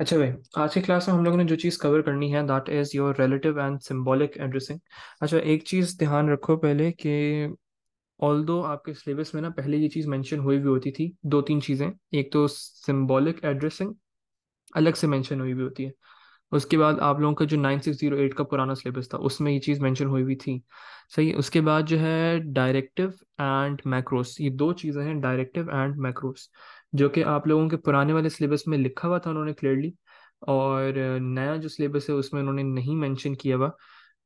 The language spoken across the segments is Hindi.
अच्छा भाई आज की क्लास में हम लोगों ने जो चीज़ कवर करनी है that is your relative and symbolic addressing अच्छा एक चीज़ ध्यान रखो पहले कि दो आपके सिलेबस में ना पहले ये चीज़ मेंशन हुई भी होती थी दो तीन चीज़ें एक तो सिम्बॉलिक एड्रेसिंग अलग से मेंशन हुई भी होती है उसके बाद आप लोगों का जो नाइन सिक्स जीरो एट का पुराना सिलेबस था उसमें ये चीज़ मेंशन हुई हुई थी सही उसके बाद जो है डायरेक्टिव एंड मैक्रोस ये दो चीज़ें हैं डायरेक्टिव एंड मैक्रोस जो कि आप लोगों के पुराने वाले सिलेबस में लिखा हुआ था उन्होंने क्लियरली और नया जो सिलेबस है उसमें उन्होंने नहीं मेंशन किया हुआ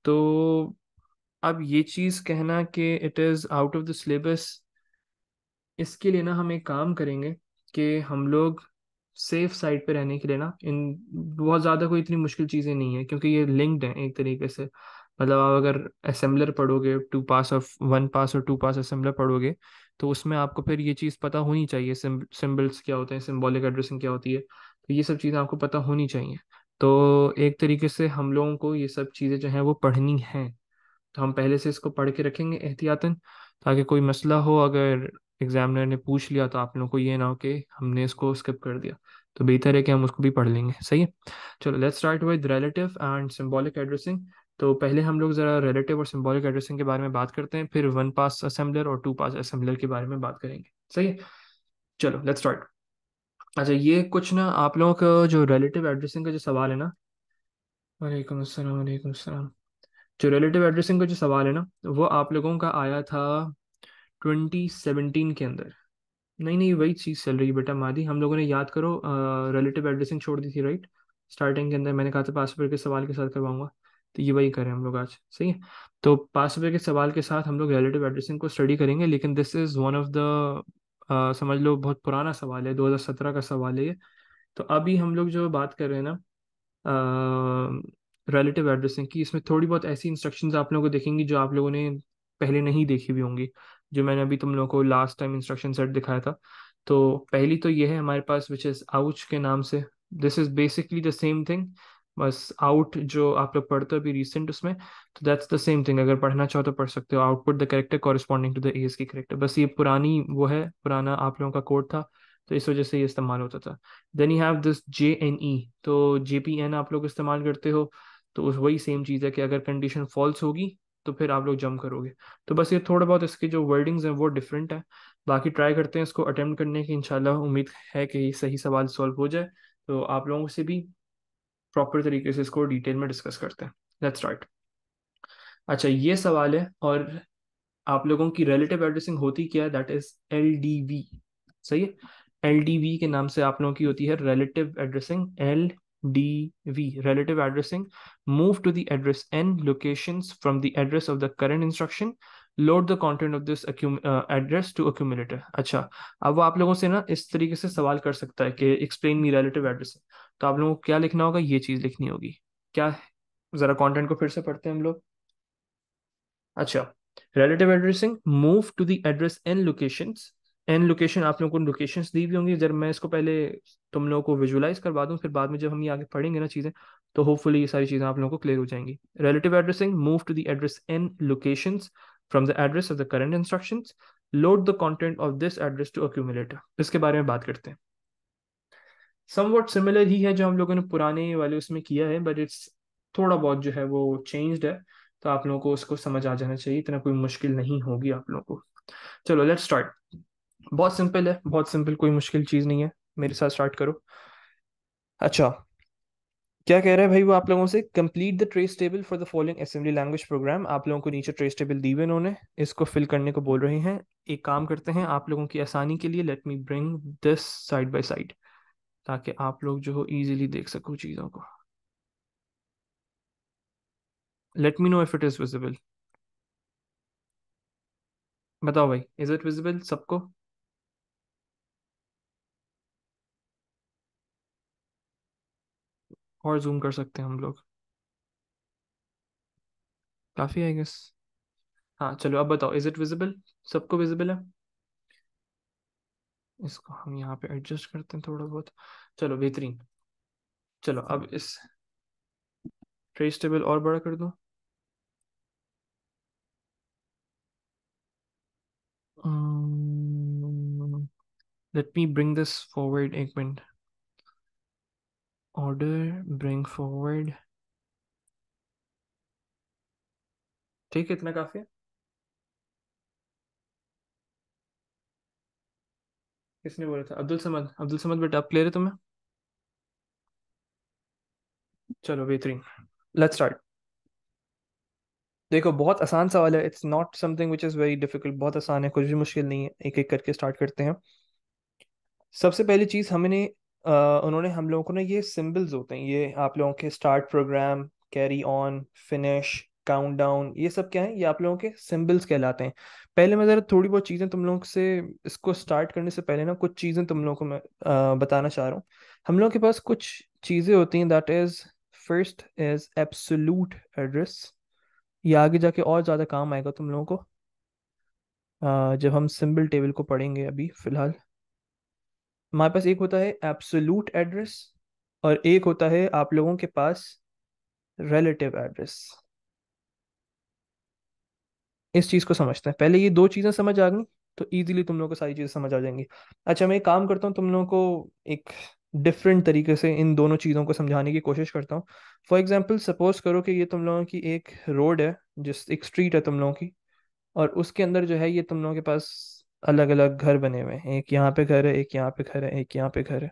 तो अब ये चीज़ कहना कि it is out of the syllabus इसके लिए ना हम एक काम करेंगे कि हम लोग सेफ साइड पे रहने के लिए ना इन बहुत ज़्यादा कोई इतनी मुश्किल चीज़ें नहीं है क्योंकि ये लिंक्ड हैं एक तरीके से मतलब आप अगर असेंबलर पढ़ोगे two pass of one pass और टू पास असम्बलर पढ़ोगे तो उसमें आपको फिर ये चीज़ पता होनी चाहिए सिंबल्स क्या होते हैं सिम्बॉलिक एड्रेसिंग क्या होती है तो ये सब चीज़ें आपको पता होनी चाहिए तो एक तरीके से हम लोगों को ये सब चीज़ें जो हैं वो पढ़नी हैं तो हम पहले से इसको पढ़ के रखेंगे एहतियातन ताकि कोई मसला हो अगर एग्जामिनर ने पूछ लिया तो आप लोगों को ये ना हो कि हमने इसको स्किप कर दिया तो बेहतर है कि हम उसको भी पढ़ लेंगे सही है चलो let's start with relative and symbolic addressing तो पहले हम लोग ज़रा रिलेटिव और सिम्बॉलिक एड्रेसिंग के बारे में बात करते हैं फिर वन पास असेंबलर और टू पास असेंबलर के बारे में बात करेंगे सही है चलो लेट्स स्टार्ट अच्छा ये कुछ ना आप लोगों का जो रिलेटिव एड्रेसिंग का जो सवाल है ना वालेकुम अस्सलाम वालेकुम अस्सलाम जो रिलेटिव एड्रेसिंग का जो सवाल है ना वो आप लोगों का आया था ट्वेंटी सेवनटीन के अंदर नहीं नहीं वही चीज़ चल रही है बेटा मादी हम लोगों ने याद करो रिलेटिव एड्रेसिंग छोड़ दी थी राइट स्टार्टिंग के अंदर मैंने कहा था पासपोर्ट के सवाल के साथ करवाऊंगा तो ये वही करें हम लोग आज सही है तो पास वे के सवाल के साथ हम लोग रिलेटिव एड्रेसिंग को स्टडी करेंगे लेकिन this is one of the समझ लो बहुत पुराना सवाल है 2017 का सवाल है ये तो अभी हम लोग जो बात कर रहे हैं ना रिलेटिव एड्रेसिंग की इसमें थोड़ी बहुत ऐसी इंस्ट्रक्शंस आप लोगों को देखेंगी जो आप लोगों ने पहले नहीं देखी भी होंगी जो मैंने अभी तुम लोगों को लास्ट टाइम इंस्ट्रक्शन सेट दिखाया था तो पहली तो ये है हमारे पास विच इज़ आउच के नाम से this is basically the same thing बस आउट जो आप लोग पढ़ते हो अभी रिसेंट उसमें तो दैट्स द सेम थिंग अगर पढ़ना चाहो तो पढ़ सकते हो output the character corresponding to the age की करेक्टर बस ये पुरानी वो है पुराना आप लोगों का कोड था तो इस वजह से ये इस्तेमाल होता था then you have this J N E तो जे पी एन आप लोग इस्तेमाल करते हो तो वही सेम चीज़ है कि अगर कंडीशन फॉल्स होगी तो फिर आप लोग जम करोगे तो बस ये थोड़ा बहुत इसके जो वर्डिंग्स हैं वो डिफरेंट है बाकी ट्राई करते हैं इसको अटेम्प्ट करने की इंशाल्लाह उम्मीद है कि सही सवाल सॉल्व हो जाए तो आप लोगों से भी प्रॉपर तरीके से इसको डिटेल में डिस्कस करते हैं लेट्स स्टार्ट अच्छा ये सवाल है और आप लोगों की रिलेटिव एड्रेसिंग होती क्या है that is L D V सही है एल डी वी के नाम से आप लोगों की होती है relative addressing L D V relative addressing move to the address N locations from the address of the current instruction load the content of this address to accumulator अच्छा अब वो आप लोगों से ना इस तरीके से सवाल कर सकता है कि एक्सप्लेन मी रिलेटिव एड्रेस तो आप लोगों को क्या लिखना होगा ये चीज़ लिखनी होगी क्या ज़रा कंटेंट को फिर से पढ़ते हैं हम लोग अच्छा relative addressing move to the address N location N location आप लोगों को लोकेशन दी हुई होंगी जब मैं इसको पहले तुम लोगों को विजुलाइज करवा दूँ फिर बाद में जब हम ये आगे पढ़ेंगे ना चीज़ें तो होपफुली ये सारी चीज़ें आप लोगों को क्लियर हो जाएंगी relative addressing move to the address N locations from the address of the current instructions load the content of this address to accumulator इसके बारे में बात करते हैं समवट सिमिलर ही है जो हम लोगों ने पुराने वाले उसमें किया है बट इट्स थोड़ा बहुत जो है वो चेंज्ड है तो आप लोगों को उसको समझ आ जाना चाहिए इतना कोई मुश्किल नहीं होगी आप लोगों को चलो लेट्स स्टार्ट बहुत सिंपल है बहुत सिंपल कोई मुश्किल चीज़ नहीं है मेरे साथ स्टार्ट करो अच्छा क्या कह रहा है भाई वो आप लोगों से complete the trace table for the following assembly language program आप लोगों को नीचे ट्रेस टेबल दी हुए उन्होंने इसको फिल करने को बोल रहे हैं एक काम करते हैं आप लोगों की आसानी के लिए let me bring this side by side ताकि आप लोग जो हो इजीली देख सको चीज़ों को let me know if it is visible बताओ भाई इज़ इट विजिबल सबको और जूम कर सकते हैं हम लोग काफ़ी आई गेस हाँ चलो अब बताओ इज़ इट विजिबल सबको विजिबल है इसको हम यहाँ पे एडजस्ट करते हैं थोड़ा बहुत चलो बेहतरीन चलो अब इस ट्रेस टेबल और बड़ा कर दो let me bring this forward एक मिनट order, bring forward. ठीक इतना काफी है किसने बोला था अब्दुल समद अब्दुल समद बेटा आप क्लियर है तुम्हें चलो बेहतरीन लेट्स स्टार्ट देखो बहुत आसान सवाल है it's not something which is very difficult बहुत आसान है कुछ भी मुश्किल नहीं है एक एक करके स्टार्ट करते हैं सबसे पहली चीज़ हमने उन्होंने हम लोगों को ना ये सिम्बल्स होते हैं ये आप लोगों के start program carry on finish count down ये सब क्या है ये आप लोगों के सिम्बल्स कहलाते हैं पहले मैं ज़रा थोड़ी बहुत चीज़ें तुम लोगों से इसको स्टार्ट करने से पहले ना कुछ चीज़ें तुम लोगों को मैं आ, बताना चाह रहा हूँ हम लोगों के पास कुछ चीज़ें होती हैं that is first is absolute address ये आगे जाके और ज़्यादा काम आएगा तुम लोगों को आ, जब हम सिम्बल टेबल को पढ़ेंगे अभी फ़िलहाल हमारे पास एक होता है एब्सोलूट एड्रेस और एक होता है आप लोगों के पास रिलेटिव एड्रेस इस चीज़ को समझते हैं पहले ये दो चीज़ें समझ आ गई तो ईजिली तुम लोग को सारी चीज़ें समझ आ जाएंगी अच्छा मैं एक काम करता हूँ तुम लोगों को एक डिफरेंट तरीके से इन दोनों चीज़ों को समझाने की कोशिश करता हूँ फॉर एग्जाम्पल सपोज करो कि ये तुम लोगों की एक रोड है जिस एक स्ट्रीट है तुम लोगों की और उसके अंदर जो है ये तुम लोगों के पास अलग अलग घर बने हुए हैं एक यहाँ पे घर है एक यहाँ पे घर है एक यहाँ पे घर है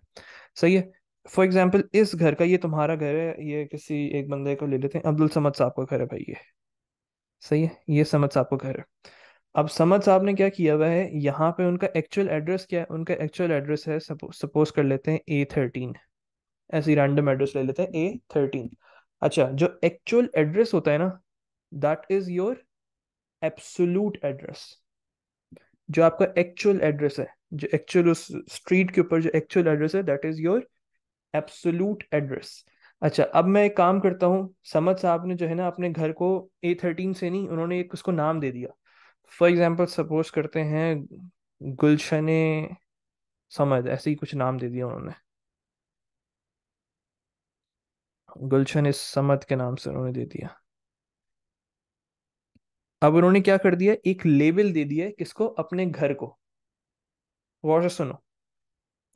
सही है फॉर एग्जाम्पल इस घर का ये तुम्हारा घर है ये किसी एक बंदे को ले लेते हैं अब्दुल समद साहब का घर है भाई ये सही है ये समद साहब का घर है अब समद साहब ने क्या किया हुआ है यहाँ पे उनका एक्चुअल एड्रेस क्या है उनका एक्चुअल एड्रेस है सपोज कर लेते हैं ए थर्टीन ऐसी रैंडम एड्रेस ले लेते हैं ए थर्टीन अच्छा जो एक्चुअल एड्रेस होता है ना that is your absolute address जो आपका एक्चुअल एड्रेस है जो एक्चुअल उस स्ट्रीट के ऊपर जो एक्चुअल एड्रेस है that is your absolute address अच्छा अब मैं एक काम करता हूँ समझ साहब ने जो है ना अपने घर को ए थर्टीन से नहीं उन्होंने एक उसको नाम दे दिया फॉर एग्जाम्पल सपोज करते हैं गुलशन समझ ऐसे ही कुछ नाम दे दिया उन्होंने गुलशन इस समद के नाम से उन्होंने दे दिया अब उन्होंने क्या कर दिया एक लेबल दे दिया है किसको अपने घर को गौर से सुनो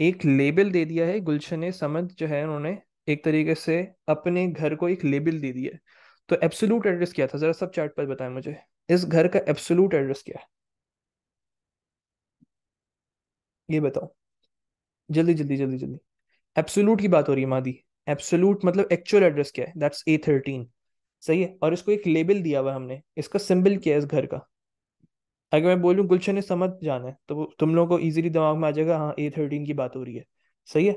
एक लेबल दे दिया है गुलशन समद जो है उन्होंने एक तरीके से अपने घर को एक लेबल दे दिया है तो एब्सोलूट एड्रेस क्या था जरा सब चार्ट पर बताएं मुझे इस घर का एब्सोलूट एड्रेस क्या है ये बताओ जल्दी जल्दी जल्दी जल्दी एब्सोलूट की बात हो रही है मादी एब्सोलूट मतलब एक्चुअल एड्रेस क्या है दैट्स ए थर्टीन सही है और इसको एक लेबल दिया हुआ हमने इसका सिंबल किया है इस घर का अगर मैं बोलूँ गुलशन समझ जाना है तो तुम लोगों को ईजिली दिमाग में आ जाएगा हाँ ए थर्टीन की बात हो रही है सही है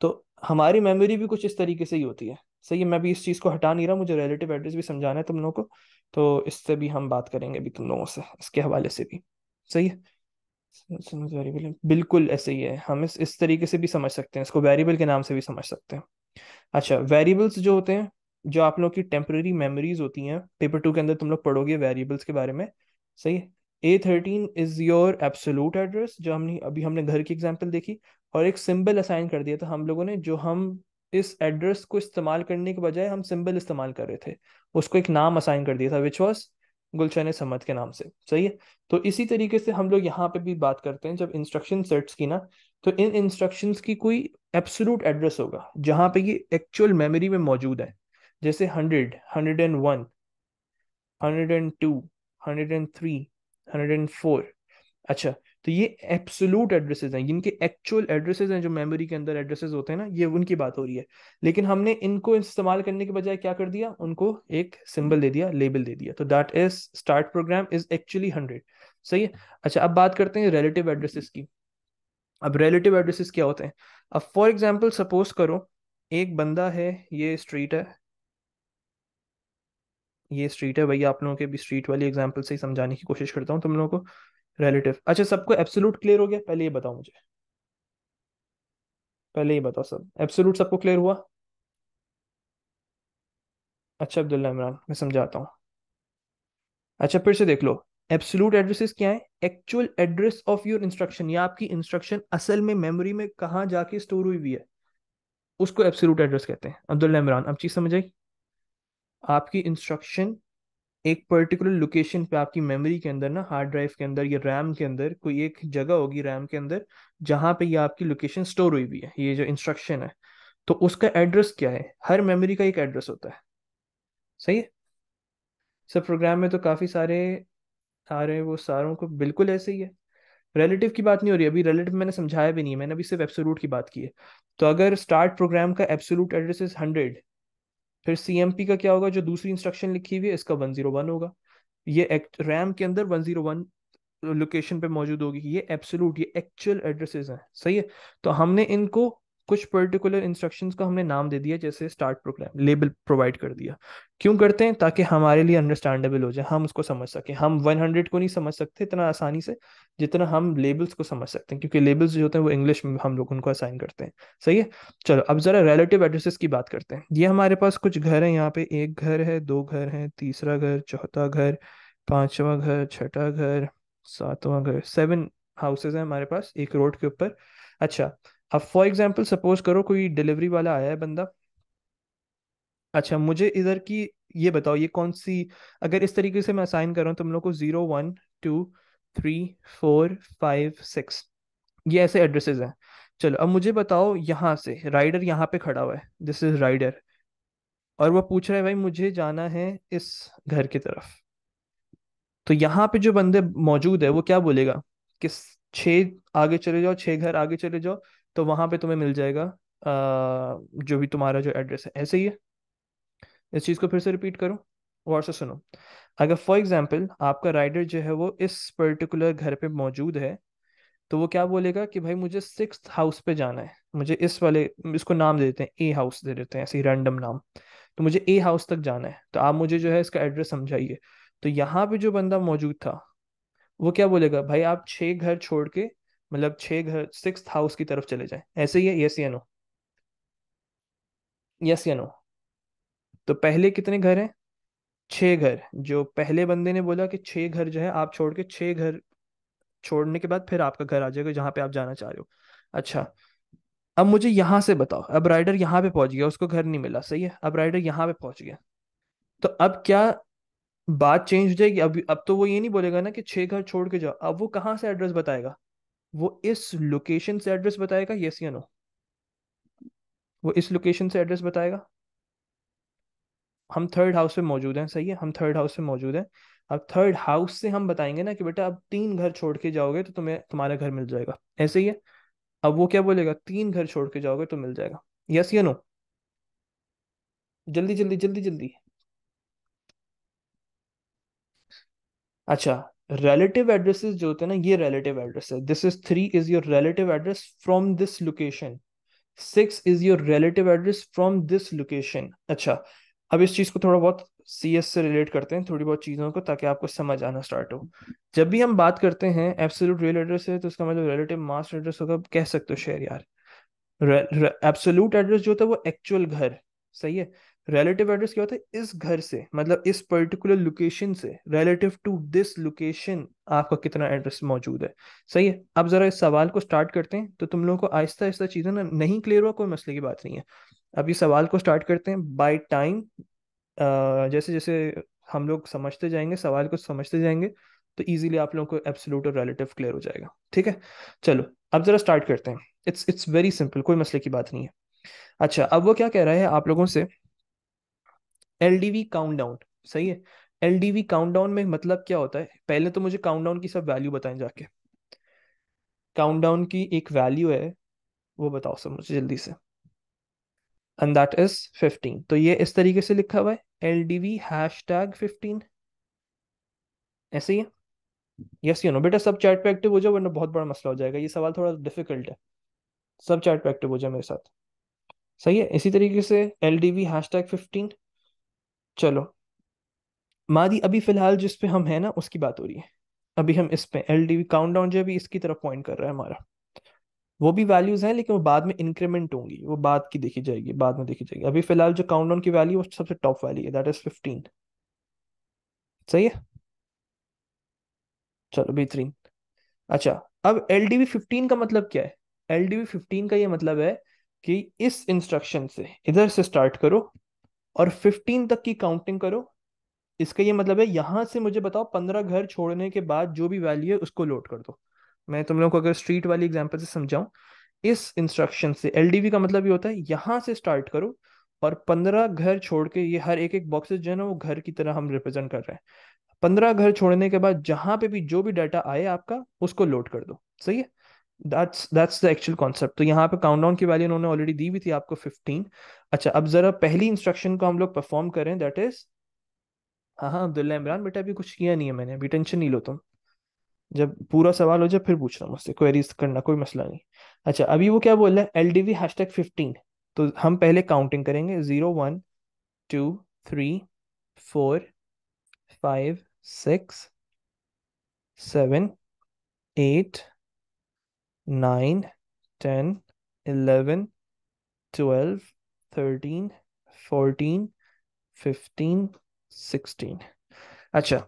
तो हमारी मेमोरी भी कुछ इस तरीके से ही होती है सही है मैं भी इस चीज़ को हटा नहीं रहा मुझे रिलेटिव एड्रेस भी समझाना है तुम लोगों को तो इससे भी हम बात करेंगे अभी तुम लोगों से इसके हवाले से भी सही है समझ वेरिएबल बिल्कुल ऐसे ही है हम इस इस तरीके से भी समझ सकते हैं इसको वेरिएबल के नाम से भी समझ सकते हैं अच्छा वेरिएबल्स जो होते हैं जो आप लोग की टेम्प्रेरी मेमोरीज होती हैं पेपर टू के अंदर तुम लोग पढ़ोगे वेरिएबल्स के बारे में सही है A thirteen is your absolute address जो हमने अभी हमने घर की एग्जाम्पल देखी और एक सिंबल असाइन कर दिया था हम लोगों ने जो हम इस एड्रेस को इस्तेमाल करने के बजाय हम सिंबल इस्तेमाल कर रहे थे उसको एक नाम असाइन कर दिया था विच वॉज गुलशन समद के नाम से सही है तो इसी तरीके से हम लोग यहाँ पे भी बात करते हैं जब इंस्ट्रक्शन सेट्स की ना तो इन इंस्ट्रक्शंस की कोई एब्सोलूट एड्रेस होगा जहाँ पे ये एक्चुअल मेमोरी में मौजूद है जैसे hundred hundred and one hundred and two hundred and three hundred and four अच्छा तो ये एब्सोलूट एड्रेसेस हैं जिनके एक्चुअल एड्रेसेस हैं जो मेमोरी के अंदर एड्रेसेस होते हैं ना ये उनकी बात हो रही है लेकिन हमने इनको इस्तेमाल करने के बजाय क्या कर दिया उनको एक सिंबल दे दिया लेबल दे दिया तो that is start program is actually hundred सही है अच्छा अब बात करते हैं रिलेटिव एड्रेसेस की अब रिलेटिव एड्रेसेस क्या होते हैं अब फॉर एग्जाम्पल सपोज करो एक बंदा है ये स्ट्रीट है ये स्ट्रीट है भैया आप लोगों के भी स्ट्रीट वाली एग्जाम्पल से ही समझाने की कोशिश करता हूँ तुम लोगों को रिलेटिव अच्छा सबको एब्सोलूट क्लियर हो गया पहले ये बताओ मुझे पहले ये बताओ सब एब्सोलूट सबको क्लियर हुआ अच्छा अब्दुल्ला इमरान मैं समझाता हूँ अच्छा फिर से देख लो एब्सोलूट एड्रेसेस क्या है actual address of your instruction या आपकी इंस्ट्रक्शन असल में मेमोरी में कहाँ जाके स्टोर हुई हुई है उसको एब्सोलूट एड्रेस कहते हैं अब्दुल्ला इमरान अब चीज समझ आई आपकी इंस्ट्रक्शन एक पर्टिकुलर लोकेशन पे आपकी मेमोरी के अंदर ना हार्ड ड्राइव के अंदर या रैम के अंदर कोई एक जगह होगी रैम के अंदर जहां पे ये आपकी लोकेशन स्टोर हुई हुई है ये जो इंस्ट्रक्शन है तो उसका एड्रेस क्या है हर मेमोरी का एक एड्रेस होता है सही है सर प्रोग्राम में तो काफ़ी सारे आ रहे हैं वो सारों को बिल्कुल ऐसे ही है रिलेटिव की बात नहीं हो रही अभी रिलेटिव मैंने समझाया भी नहीं है मैंने अभी सिर्फ एब्सोलूट की बात की है तो अगर स्टार्ट प्रोग्राम का एब्सोलूट एड्रेस इज हंड्रेड फिर सीएमपी का क्या होगा जो दूसरी इंस्ट्रक्शन लिखी हुई है इसका वन जीरो वन होगा ये रैम के अंदर वन जीरो वन लोकेशन पे मौजूद होगी ये एब्सोलूट ये एक्चुअल एड्रेसेस हैं सही है तो हमने इनको कुछ पर्टिकुलर इंस्ट्रक्शंस को हमने नाम दे दिया जैसे स्टार्ट प्रोग्राम लेबल प्रोवाइड कर दिया क्यों करते हैं ताकि हमारे लिए अंडरस्टैंडेबल हो जाए हम उसको समझ सकें हम 100 को नहीं समझ सकते इतना आसानी से जितना हम लेबल्स को समझ सकते हैं क्योंकि लेबल्स जो होते हैं वो इंग्लिश में हम लोग उनको असाइन करते हैं सही है चलो अब ज़रा रिलेटिव एड्रेसेस की बात करते हैं ये हमारे पास कुछ घर हैं यहाँ पे एक घर है दो घर हैं तीसरा घर चौथा घर पाँचवा घर छठा घर सातवां घर सेवन हाउसेज हैं हमारे पास एक रोड के ऊपर अच्छा अब फॉर एग्जाम्पल सपोज करो कोई डिलीवरी वाला आया है बंदा अच्छा मुझे इधर की ये बताओ ये कौन सी अगर इस तरीके से मैं असाइन कर रहा हूँ तुम लोग को zero one two three four five six ये ऐसे एड्रेसेस हैं चलो अब मुझे बताओ यहाँ से राइडर यहाँ पे खड़ा हुआ है दिस इज राइडर और वो पूछ रहा है भाई मुझे जाना है इस घर की तरफ तो यहाँ पे जो बंदे मौजूद है वो क्या बोलेगा किस छः आगे चले जाओ छः घर आगे चले जाओ तो वहाँ पे तुम्हें मिल जाएगा जो भी तुम्हारा जो एड्रेस है ऐसे ही है इस चीज़ को फिर से रिपीट करो और से सुनो अगर फॉर एग्जाम्पल आपका राइडर जो है वो इस पर्टिकुलर घर पे मौजूद है तो वो क्या बोलेगा कि भाई मुझे सिक्स हाउस पे जाना है मुझे इस वाले इसको नाम दे देते हैं ए हाउस दे देते हैं ऐसे रैंडम नाम तो मुझे ए हाउस तक जाना है तो आप मुझे जो है इसका एड्रेस समझाइए तो यहाँ पे जो बंदा मौजूद था वो क्या बोलेगा भाई आप छः घर छोड़ के मतलब छः घर सिक्स हाउस की तरफ चले जाए ऐसे ही है यस या नो यस या नो तो पहले कितने घर हैं छः घर जो पहले बंदे ने बोला कि छः घर जो है आप छोड़ के छः घर छोड़ने के बाद फिर आपका घर आ जाएगा जहाँ पे आप जाना चाह रहे हो अच्छा अब मुझे यहाँ से बताओ अब राइडर यहाँ पे पहुंच गया उसको घर नहीं मिला सही है अब राइडर यहाँ पे पहुंच गया तो अब क्या बात चेंज हो जाएगी अब अब तो वो ये नहीं बोलेगा ना कि छः घर छोड़ के जाओ अब वो कहाँ से एड्रेस बताएगा वो इस लोकेशन से एड्रेस बताएगा यस या नो वो इस लोकेशन से एड्रेस बताएगा हम थर्ड हाउस पे मौजूद हैं सही है हम थर्ड हाउस पे मौजूद हैं अब थर्ड हाउस से हम बताएंगे ना कि बेटा अब तीन घर छोड़ के जाओगे तो तुम्हें तुम्हारा घर मिल जाएगा ऐसे ही है अब वो क्या बोलेगा तीन घर छोड़ के जाओगे तो मिल जाएगा यस या नो जल्दी जल्दी जल्दी जल्दी अच्छा relative एड्रेसेस जो होते हैं ना ये relative एड्रेस है this is three is your relative address from this location six is your relative address from this location अच्छा अब इस चीज को थोड़ा बहुत सी से रिलेट करते हैं थोड़ी बहुत चीज़ों को ताकि आपको समझ आना स्टार्ट हो जब भी हम बात करते हैं एब्सोल्यूट रियल एड्रेस है तो उसका मतलब रिलेटिव मास्टर एड्रेस होगा कह सकते हो शेयर यार एब्सोल्यूट एड्रेस जो होता है वो एक्चुअल घर सही है रिलेटिव एड्रेस क्या होता है इस घर से मतलब इस पर्टिकुलर लोकेशन से रिलेटिव टू दिस लोकेशन आपका कितना एड्रेस मौजूद है सही है अब जरा इस सवाल को स्टार्ट करते हैं तो तुम लोगों को आहिस्ता आहिस्ता चीज़ें ना नहीं क्लियर हुआ कोई मसले की बात नहीं है अब ये सवाल को स्टार्ट करते हैं बाय टाइम जैसे जैसे हम लोग समझते जाएंगे सवाल को समझते जाएंगे तो ईजिली आप लोगों को एब्सोलूट और रिलेटिव क्लियर हो जाएगा ठीक है चलो अब जरा स्टार्ट करते हैं इट्स इट्स वेरी सिंपल कोई मसले की बात नहीं है अच्छा अब वो क्या कह रहा है आप लोगों से L D V count down सही है एल काउंट डाउन में मतलब क्या होता है पहले तो मुझे काउंट डाउन की सब वैल्यू बताएं जाके काउंट डाउन की एक वैल्यू है वो बताओ सब मुझे जल्दी से एंड दैट इज फिफ्टीन तो ये इस तरीके से लिखा हुआ है L D V hashtag fifteen ऐसे ही है यस यू नो बेटा सब चैट पे एक्टिव हो जाओ वरना बहुत बड़ा मसला हो जाएगा ये सवाल थोड़ा डिफिकल्ट है सब चैट पे एक्टिव हो जाए मेरे साथ सही है इसी तरीके से L D V hashtag fifteen चलो मादी अभी फिलहाल जिस पे हम हैं ना उसकी बात हो रही है अभी हम इस पे एल डी डाउन जो अभी इसकी तरफ पॉइंट कर रहा है हमारा वो भी वैल्यूज हैं लेकिन वो बाद में इंक्रीमेंट होंगी वो बाद की देखी जाएगी बाद में देखी जाएगी अभी फिलहाल जो काउंट डाउन की वैल्यू वो सबसे टॉप वैल्यू है दैट इज फिफ्टीन सही है चलो बेहतरीन अच्छा अब एल डी वी फिफ्टीन का मतलब क्या है एल डी वी फिफ्टीन का ये मतलब है कि इस इंस्ट्रक्शन से इधर से स्टार्ट करो और फिफ्टीन तक की काउंटिंग करो इसका ये मतलब है यहां से मुझे बताओ पंद्रह घर छोड़ने के बाद जो भी वैल्यू है उसको लोड कर दो मैं तुम लोगों को अगर स्ट्रीट वाली एग्जाम्पल से समझाऊं इस इंस्ट्रक्शन से एल का मतलब ये होता है यहां से स्टार्ट करो और पंद्रह घर छोड़ के ये हर एक एक बॉक्सेस जो है ना वो घर की तरह हम रिप्रेजेंट कर रहे हैं पंद्रह घर छोड़ने के बाद जहां पे भी जो भी डाटा आए आपका उसको लोड कर दो सही है that's that's the actual concept तो यहाँ पे काउंटडाउन की वैल्यू उन्होंने ऑलरेडी दी हुई थी आपको फिफ्टीन अच्छा अब जरा पहली इंस्ट्रक्शन को हम लोग परफॉर्म करें दैट इज हाँ हाँ अब्दुल्ला इमरान बेटा अभी कुछ किया नहीं है मैंने अभी टेंशन नहीं लो तुम जब पूरा सवाल हो जाए फिर पूछना मुझसे क्वेरीज करना कोई मसला नहीं अच्छा अभी वो क्या बोल रहे हैं L D V hashtag fifteen तो हम पहले काउंटिंग करेंगे zero one two three four five six seven eight nine, ten eleven, twelve, thirteen fourteen fifteen sixteen अच्छा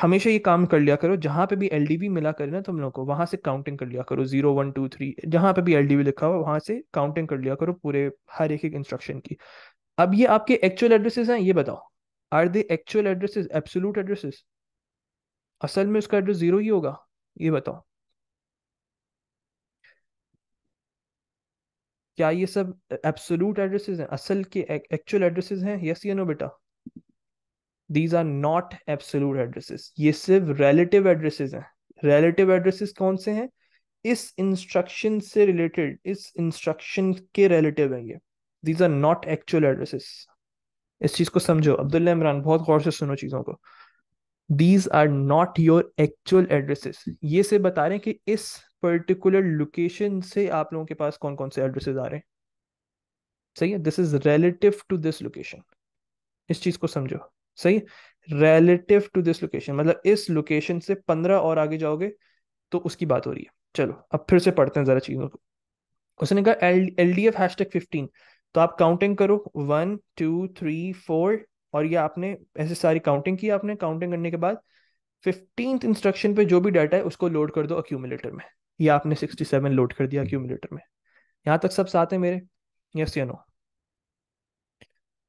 हमेशा ये काम कर लिया करो जहाँ पे भी एल मिला करे ना तुम लोग को वहाँ से काउंटिंग कर लिया करो जीरो वन टू थ्री जहाँ पे भी एल लिखा हुआ वहाँ से काउंटिंग कर लिया करो पूरे हर एक एक इंस्ट्रक्शन की अब ये आपके एक्चुअल एड्रेसेस हैं ये बताओ are they actual addresses absolute addresses असल में उसका एड्रेस जीरो ही होगा ये बताओ क्या ये सब एब्सोलूट एड्रेसेस हैं असल के एक्चुअल एड्रेसेस हैं यस या नो बेटा these are not absolute addresses ये सिर्फ रिलेटिव एड्रेसेस हैं रिलेटिव एड्रेसेस कौन से हैं इस इंस्ट्रक्शन से रिलेटेड इस इंस्ट्रक्शन के रिलेटिव हैं ये these are not actual addresses इस चीज को समझो अब्दुल्ला इमरान बहुत गौर से सुनो चीजों को these are not your actual addresses ये से बता रहे हैं कि इस पर्टिकुलर लोकेशन से आप लोगों के पास कौन कौन से एड्रेसेस आ रहे हैं सही है this is relative to this location इस चीज को समझो सही रिलेटिव टू दिस लोकेशन मतलब इस लोकेशन से पंद्रह और आगे जाओगे तो उसकी बात हो रही है चलो अब फिर से पढ़ते हैं जरा चीजों को उसने कहा L L D F hashtag fifteen तो आप काउंटिंग करो वन टू थ्री फोर और ये आपने ऐसे सारी काउंटिंग की आपने काउंटिंग करने के बाद फिफ्टींथ इंस्ट्रक्शन पे जो भी डाटा है उसको लोड कर दो अक्यूमुलेटर में ये आपने 67 लोड कर दिया क्यूमुलेटर हम्म। में यहाँ तक सब साथ हैं मेरे यस या नो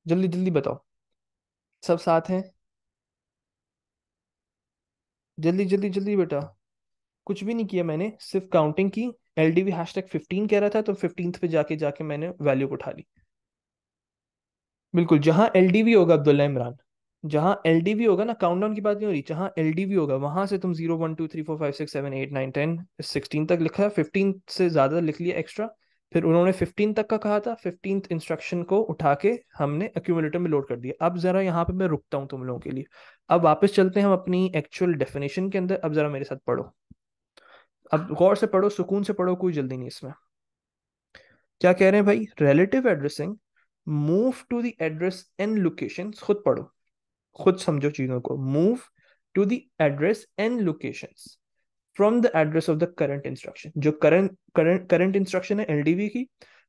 जल्दी जल्दी बताओ सब साथ हैं जल्दी जल्दी जल्दी बेटा कुछ भी नहीं किया मैंने सिर्फ काउंटिंग की L D V hashtag fifteen कह रहा था तो फिफ्टीन पे जाके जाके मैंने वैल्यू को उठा ली बिल्कुल जहां एल डी वी होगा अब्दुल्ला इमरान जहां एलडीवी होगा ना डाउन की बात नहीं हो रही जहां एलडीवी होगा वहां से तुम zero one two three four five six seven eight nine ten sixteen तक लिखा है फिफ्टीन से ज्यादा लिख लिया एक्स्ट्रा फिर उन्होंने फिफ्टीन तक का कहा था फिफ्टीन इंस्ट्रक्शन को उठा के हमने एक्यूमुलेटर में लोड कर दिया अब जरा यहाँ पे मैं रुकता हूँ तुम लोगों के लिए अब वापस चलते हैं हम अपनी एक्चुअल डेफिनेशन के अंदर अब जरा मेरे साथ पढ़ो अब गौर से पढ़ो सुकून से पढ़ो कोई जल्दी नहीं इसमें क्या कह रहे हैं भाई relative addressing move to the address and location खुद पढ़ो खुद समझो चीजों को move to the address and location from the address of the current instruction जो करंट करंट करंट इंस्ट्रक्शन है एल की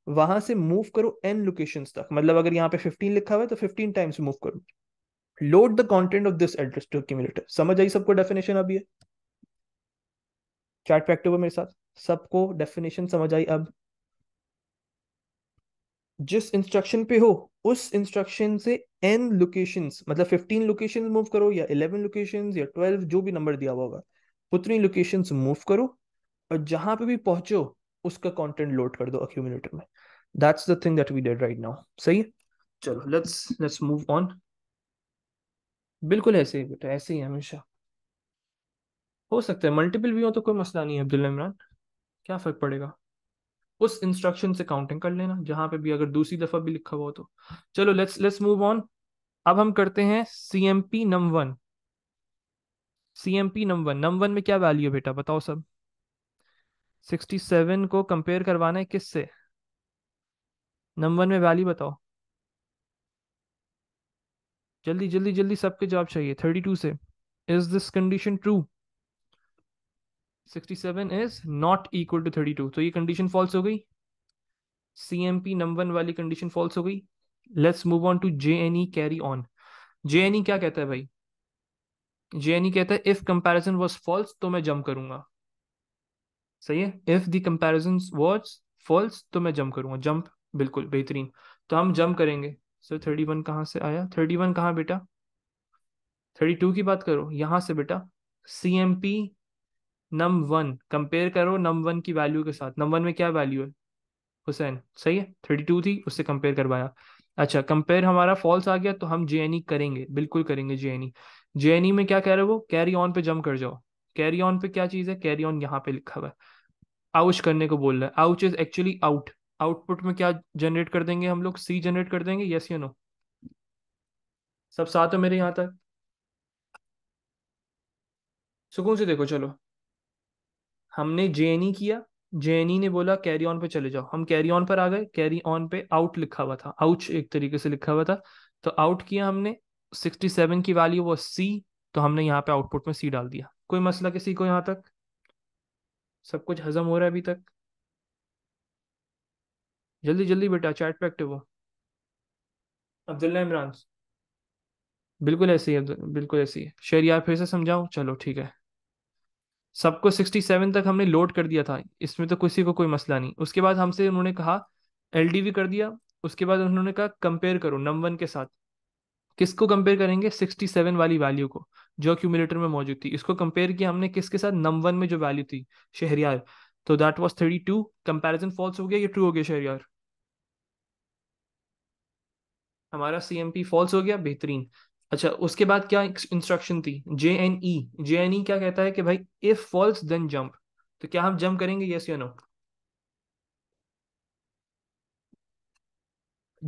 वहां से मूव करो एन लोकेशन तक मतलब अगर यहाँ पे 15 लिखा हुआ है तो 15 टाइम्स मूव करो load the content of this address to cumulative समझ आई सबको डेफिनेशन अभी है चार्ट फैक्टर मेरे साथ सबको डेफिनेशन समझ आई अब जिस इंस्ट्रक्शन पे हो उस इंस्ट्रक्शन से एन लोकेशन मतलब फिफ्टीन लोकेशन मूव करो या इलेवन लोकेशन या ट्वेल्व जो भी नंबर दिया हुआ होगा उतनी लोकेशन मूव करो और जहां पे भी पहुंचो उसका कंटेंट लोड कर दो अक्यूमुलेटर में that's the thing that we did right now सही चलो लेट्स लेट्स मूव ऑन बिल्कुल ऐसे ही बेटा ऐसे ही हमेशा हो सकता है मल्टीपल भी हो तो कोई मसला नहीं है अब्दुल इमरान क्या फर्क पड़ेगा उस इंस्ट्रक्शन से काउंटिंग कर लेना जहां पे भी अगर दूसरी दफा भी लिखा हुआ तो चलो लेट्स लेट्स मूव ऑन अब हम करते हैं C M P num one C M P num one num one में क्या वैल्यू है बेटा बताओ सब सिक्सटी सेवन को कंपेयर करवाना है किससे नम वन में वैल्यू बताओ जल्दी जल्दी जल्दी सबके जवाब चाहिए थर्टी टू से is this condition true 67 is not equal to 32 So ये condition false हो गई CMP एम पी वाली कंडीशन फॉल्स हो गई let's move on to J N E carry क्या कहता है भाई जे e कहता है तो मैं सही है if the comparison was false तो मैं जम्प करूंगा जम्प बिल्कुल बेहतरीन तो हम जम्प करेंगे सर थर्टी वन कहाँ से आया थर्टी वन कहाँ बेटा थर्टी टू की बात करो यहाँ से बेटा C M P num one compare करो नम वन की वैल्यू के साथ नम वन में क्या वैल्यू है हुसैन सही है थर्टी टू थी उससे कंपेयर करवाया अच्छा कंपेयर हमारा फॉल्स आ गया तो हम जे एन ई करेंगे बिल्कुल करेंगे जे एन ई जे एन ई में क्या कह रहे हो कैरी ऑन पे जम्प कर जाओ कैरी ऑन पे क्या चीज़ है कैरी ऑन यहाँ पे लिखा हुआ है आउच करने को बोल रहा है ouch is actually out output में क्या जनरेट कर देंगे हम लोग सी जनरेट कर देंगे यस या नो सब साथ है मेरे यहाँ तक सुकून से देखो चलो हमने जे e किया जे e ने बोला कैरी ऑन पे चले जाओ हम कैरी ऑन पर आ गए कैरी ऑन पे आउट लिखा हुआ था आउट एक तरीके से लिखा हुआ था तो आउट किया हमने 67 की वैल्यू वो सी तो हमने यहाँ पे आउटपुट में सी डाल दिया कोई मसला किसी को यहाँ तक सब कुछ हजम हो रहा है अभी तक जल्दी जल्दी बेटा चैट पे एक्टिव हो अब्दुल्ला इमरान बिल्कुल ऐसे ही बिल्कुल ऐसे ही शेर यार फिर से समझाऊं चलो ठीक है सबको सिक्सटी सेवन तक हमने लोड कर दिया था इसमें तो किसी को कोई मसला नहीं उसके बाद हमसे उन्होंने कहा एल कर दिया उसके बाद उन्होंने कहा कंपेयर करो नम वन के साथ किसको कंपेयर करेंगे सिक्सटी सेवन वाली वैल्यू को जो क्यूमुलेटर में मौजूद थी इसको कंपेयर किया हमने किसके साथ नम वन में जो वैल्यू थी शहरियार तो that was thirty two comparison false हो गया या ट्रू हो गया शहरियार हमारा सीएमपी फॉल्स हो गया बेहतरीन अच्छा उसके बाद क्या इंस्ट्रक्शन थी जे एन ई जे एन ई क्या कहता है कि भाई इफ फॉल्स देन जंप तो क्या हम जंप करेंगे यस या नो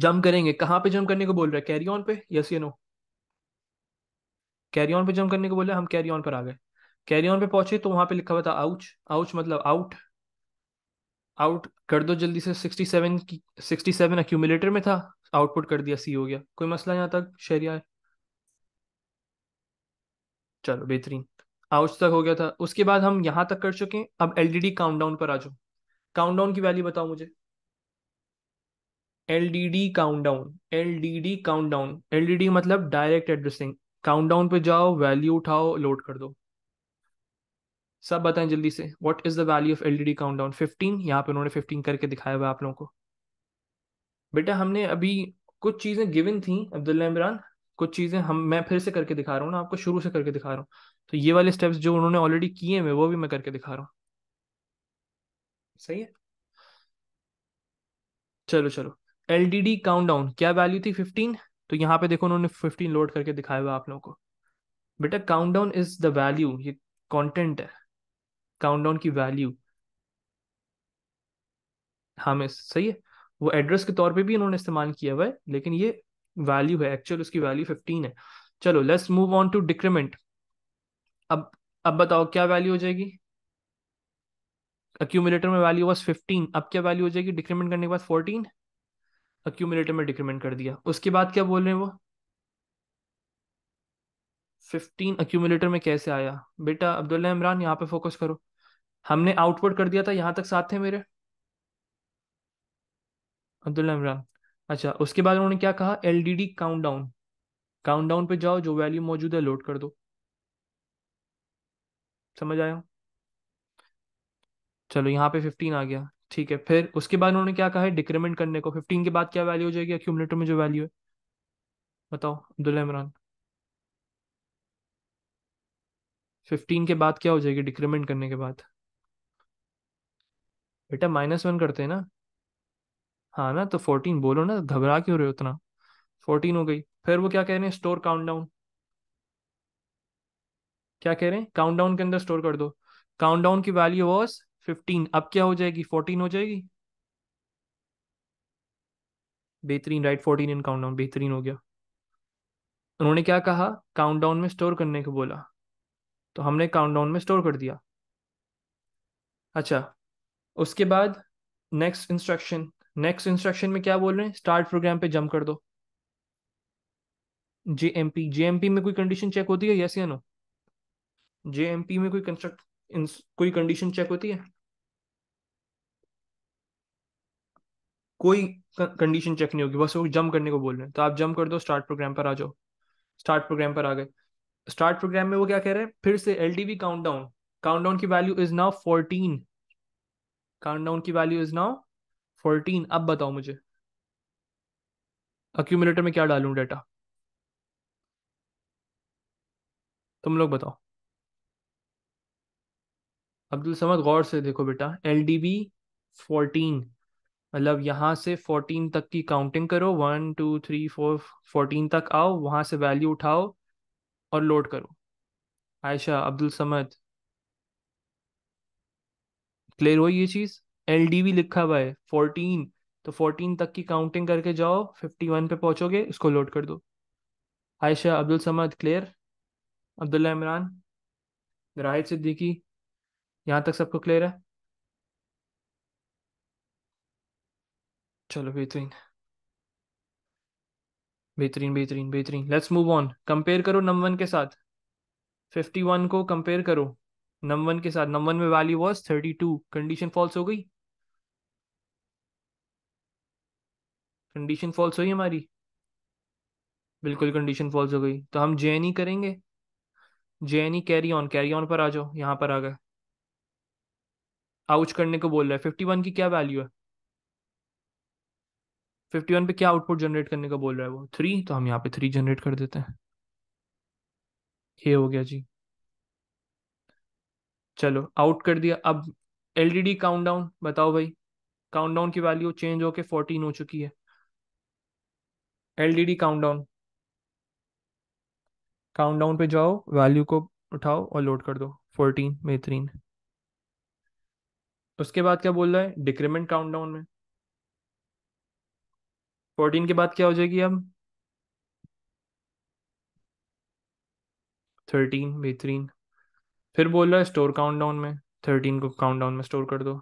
जंप करेंगे कहाँ पे जंप करने को बोल रहा है कैरी ऑन पे यस या नो कैरी ऑन पे जंप करने को बोल रहा है हम कैरी ऑन पर आ गए कैरी ऑन पे पहुंचे तो वहां पे लिखा हुआ था आउच आउच मतलब आउट आउट कर दो जल्दी से सिक्सटी सेवन की सिक्सटी सेवन अक्यूमिलेटर में था आउटपुट कर दिया सी हो गया कोई मसला यहाँ तक शहरिया है चलो बेहतरीन आउट तक हो गया था उसके बाद हम यहां तक कर चुके हैं अब एल डी डी काउंटडाउन पर आ जाओ काउंटडाउन की वैल्यू बताओ मुझे L D D countdown L D D countdown L D D मतलब डायरेक्ट एड्रेसिंग काउंटडाउन पे जाओ वैल्यू उठाओ लोड कर दो सब बताएं जल्दी से what is the value of L D D countdown fifteen यहाँ पे उन्होंने फिफ्टीन करके दिखाया हुआ आप लोगों को बेटा हमने अभी कुछ चीज़ें गिवन थी अब्दुल्ला इमरान कुछ चीज़ें हम मैं फिर से करके दिखा रहा हूँ ना आपको शुरू से करके दिखा रहा हूँ तो ये वाले स्टेप्स जो उन्होंने ऑलरेडी किए हुए वो भी मैं करके दिखा रहा हूँ सही है चलो चलो L D D count down क्या वैल्यू थी फिफ्टीन तो यहाँ पे देखो उन्होंने फिफ्टीन लोड करके दिखाया हुआ आप लोगों को बेटा count down is the value ये कॉन्टेंट है काउंट डाउन की वैल्यू हाँ मिस सही है वो एड्रेस के तौर पे भी इन्होंने इस्तेमाल किया हुआ है लेकिन ये वैल्यू है एक्चुअल उसकी वैल्यू फिफ्टीन है चलो let's move on to decrement अब अब बताओ क्या वैल्यू हो जाएगी अक्यूमुलेटर में वैल्यू बस फिफ्टीन अब क्या वैल्यू हो जाएगी डिक्रीमेंट करने के बाद फोर्टीन अक्यूमुलेटर में डिक्रीमेंट कर दिया उसके बाद क्या बोल रहे हैं वो फिफ्टीन अक्यूमुलेटर में कैसे आया बेटा अब्दुल्ला इमरान यहाँ पे फोकस करो हमने आउटपुट कर दिया था यहाँ तक साथ थे मेरे अब्दुल्ला इमरान अच्छा उसके बाद उन्होंने क्या कहा L D D count down count down पे जाओ जो वैल्यू मौजूद है लोड कर दो समझ आया चलो यहाँ पे फिफ्टीन आ गया ठीक है फिर उसके बाद उन्होंने क्या कहा है डिक्रीमेंट करने को फिफ्टीन के बाद क्या वैल्यू हो जाएगी अक्यूमलेटर में जो वैल्यू है बताओ अब्दुल इमरान फिफ्टीन के बाद क्या हो जाएगी डिक्रीमेंट करने के बाद बेटा माइनस वन करते हैं ना हाँ ना तो फोर्टीन बोलो ना तो घबरा क्यों रहे हो उतना फोर्टीन हो गई फिर वो क्या कह रहे हैं स्टोर काउंट डाउन क्या कह रहे हैं काउंट डाउन के अंदर स्टोर कर दो काउंट डाउन की वैल्यू वॉज फिफ्टीन अब क्या हो जाएगी फोर्टीन हो जाएगी बेहतरीन right fourteen in count down बेहतरीन हो गया उन्होंने क्या कहा काउंट डाउन में स्टोर करने को बोला तो हमने काउंट डाउन में स्टोर कर दिया अच्छा उसके बाद नेक्स्ट इंस्ट्रक्शन नेक्स्ट इंस्ट्रक्शन में क्या बोल रहे हैं स्टार्ट प्रोग्राम पे जंप कर दो जेएमपी जेएमपी में कोई कंडीशन चेक होती है यस या नो जेएमपी में कोई कंस्ट्रक्ट कोई कंडीशन चेक होती है कोई कंडीशन चेक नहीं होगी बस वो जंप करने को बोल रहे हैं तो आप जंप कर दो स्टार्ट प्रोग्राम पर आ जाओ स्टार्ट प्रोग्राम पर आ गए स्टार्ट प्रोग्राम में वो क्या कह रहे हैं फिर से L T V count down count down की value is now fourteen count down की वैल्यू इज नाउ फोर्टीन अब बताओ मुझे अक्यूमुलेटर में क्या डालूं डेटा तुम लोग बताओ अब्दुल समद गौर से देखो बेटा एल डी बी फोर्टीन मतलब यहाँ से फोर्टीन तक की काउंटिंग करो one two three four fourteen तक आओ वहाँ से वैल्यू उठाओ और लोड करो आयशा अब्दुल समद क्लियर हुई ये चीज़ एल डी भी लिखा हुआ है फोर्टीन तो फोर्टीन तक की काउंटिंग करके जाओ फिफ्टी वन पे पहुंचोगे इसको लोड कर दो आयशा अब्दुल समद क्लियर अब्दुल्ला इमरान राहिद सिद्दीकी यहाँ तक सबको क्लियर है चलो बेहतरीन बेहतरीन बेहतरीन बेहतरीन लेट्स मूव ऑन कंपेयर करो नम वन के साथ फिफ्टी वन को कंपेयर करो नम वन के साथ नंबर वन में value was thirty two condition false हो गई कंडीशन फॉल्स हुई हमारी बिल्कुल कंडीशन फॉल्स हो गई तो हम जे एन ई करेंगे J N E carry on carry on पर आ जाओ यहाँ पर आ गए आउच करने को बोल रहा है फिफ्टी वन की क्या वैल्यू है फिफ्टी वन पे क्या आउटपुट जनरेट करने का बोल रहा है वो थ्री तो हम यहाँ पे थ्री जनरेट कर देते हैं ये हो गया जी चलो आउट कर दिया अब L D D count down बताओ भाई काउंट डाउन की वैल्यू चेंज होके फोर्टीन हो चुकी है एलडीडी काउंटडाउन काउंटडाउन पे जाओ वैल्यू को उठाओ और लोड कर दो फोर्टीन बेहतरीन उसके बाद क्या बोल रहा है डिक्रीमेंट काउंटडाउन में फोर्टीन के बाद क्या हो जाएगी अब थर्टीन बेहतरीन फिर बोल रहा है स्टोर काउंटडाउन में थर्टीन को काउंटडाउन में स्टोर कर दो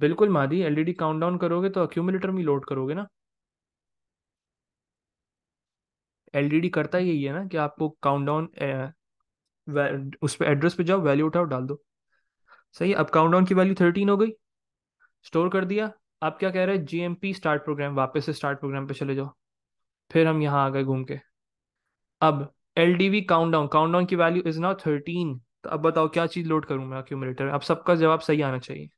बिल्कुल मादी एलईडी काउंटडाउन करोगे तो अक्यूमुलेटर में लोड करोगे ना एलईडी करता यही है ना कि आपको काउंटडाउन उस पर एड्रेस पे जाओ वैल्यू उठाओ डाल दो सही अब काउंटडाउन की वैल्यू थर्टीन हो गई स्टोर कर दिया आप क्या कह रहे हैं जीएमपी स्टार्ट प्रोग्राम वापस से स्टार्ट प्रोग्राम पे चले जाओ फिर हम यहाँ आ गए घूम के अब L D V count down count down की वैल्यू इज नाउ थर्टीन तो अब बताओ क्या चीज़ लोड करूँ मैं अक्यूमलेटर अब सबका जवाब सही आना चाहिए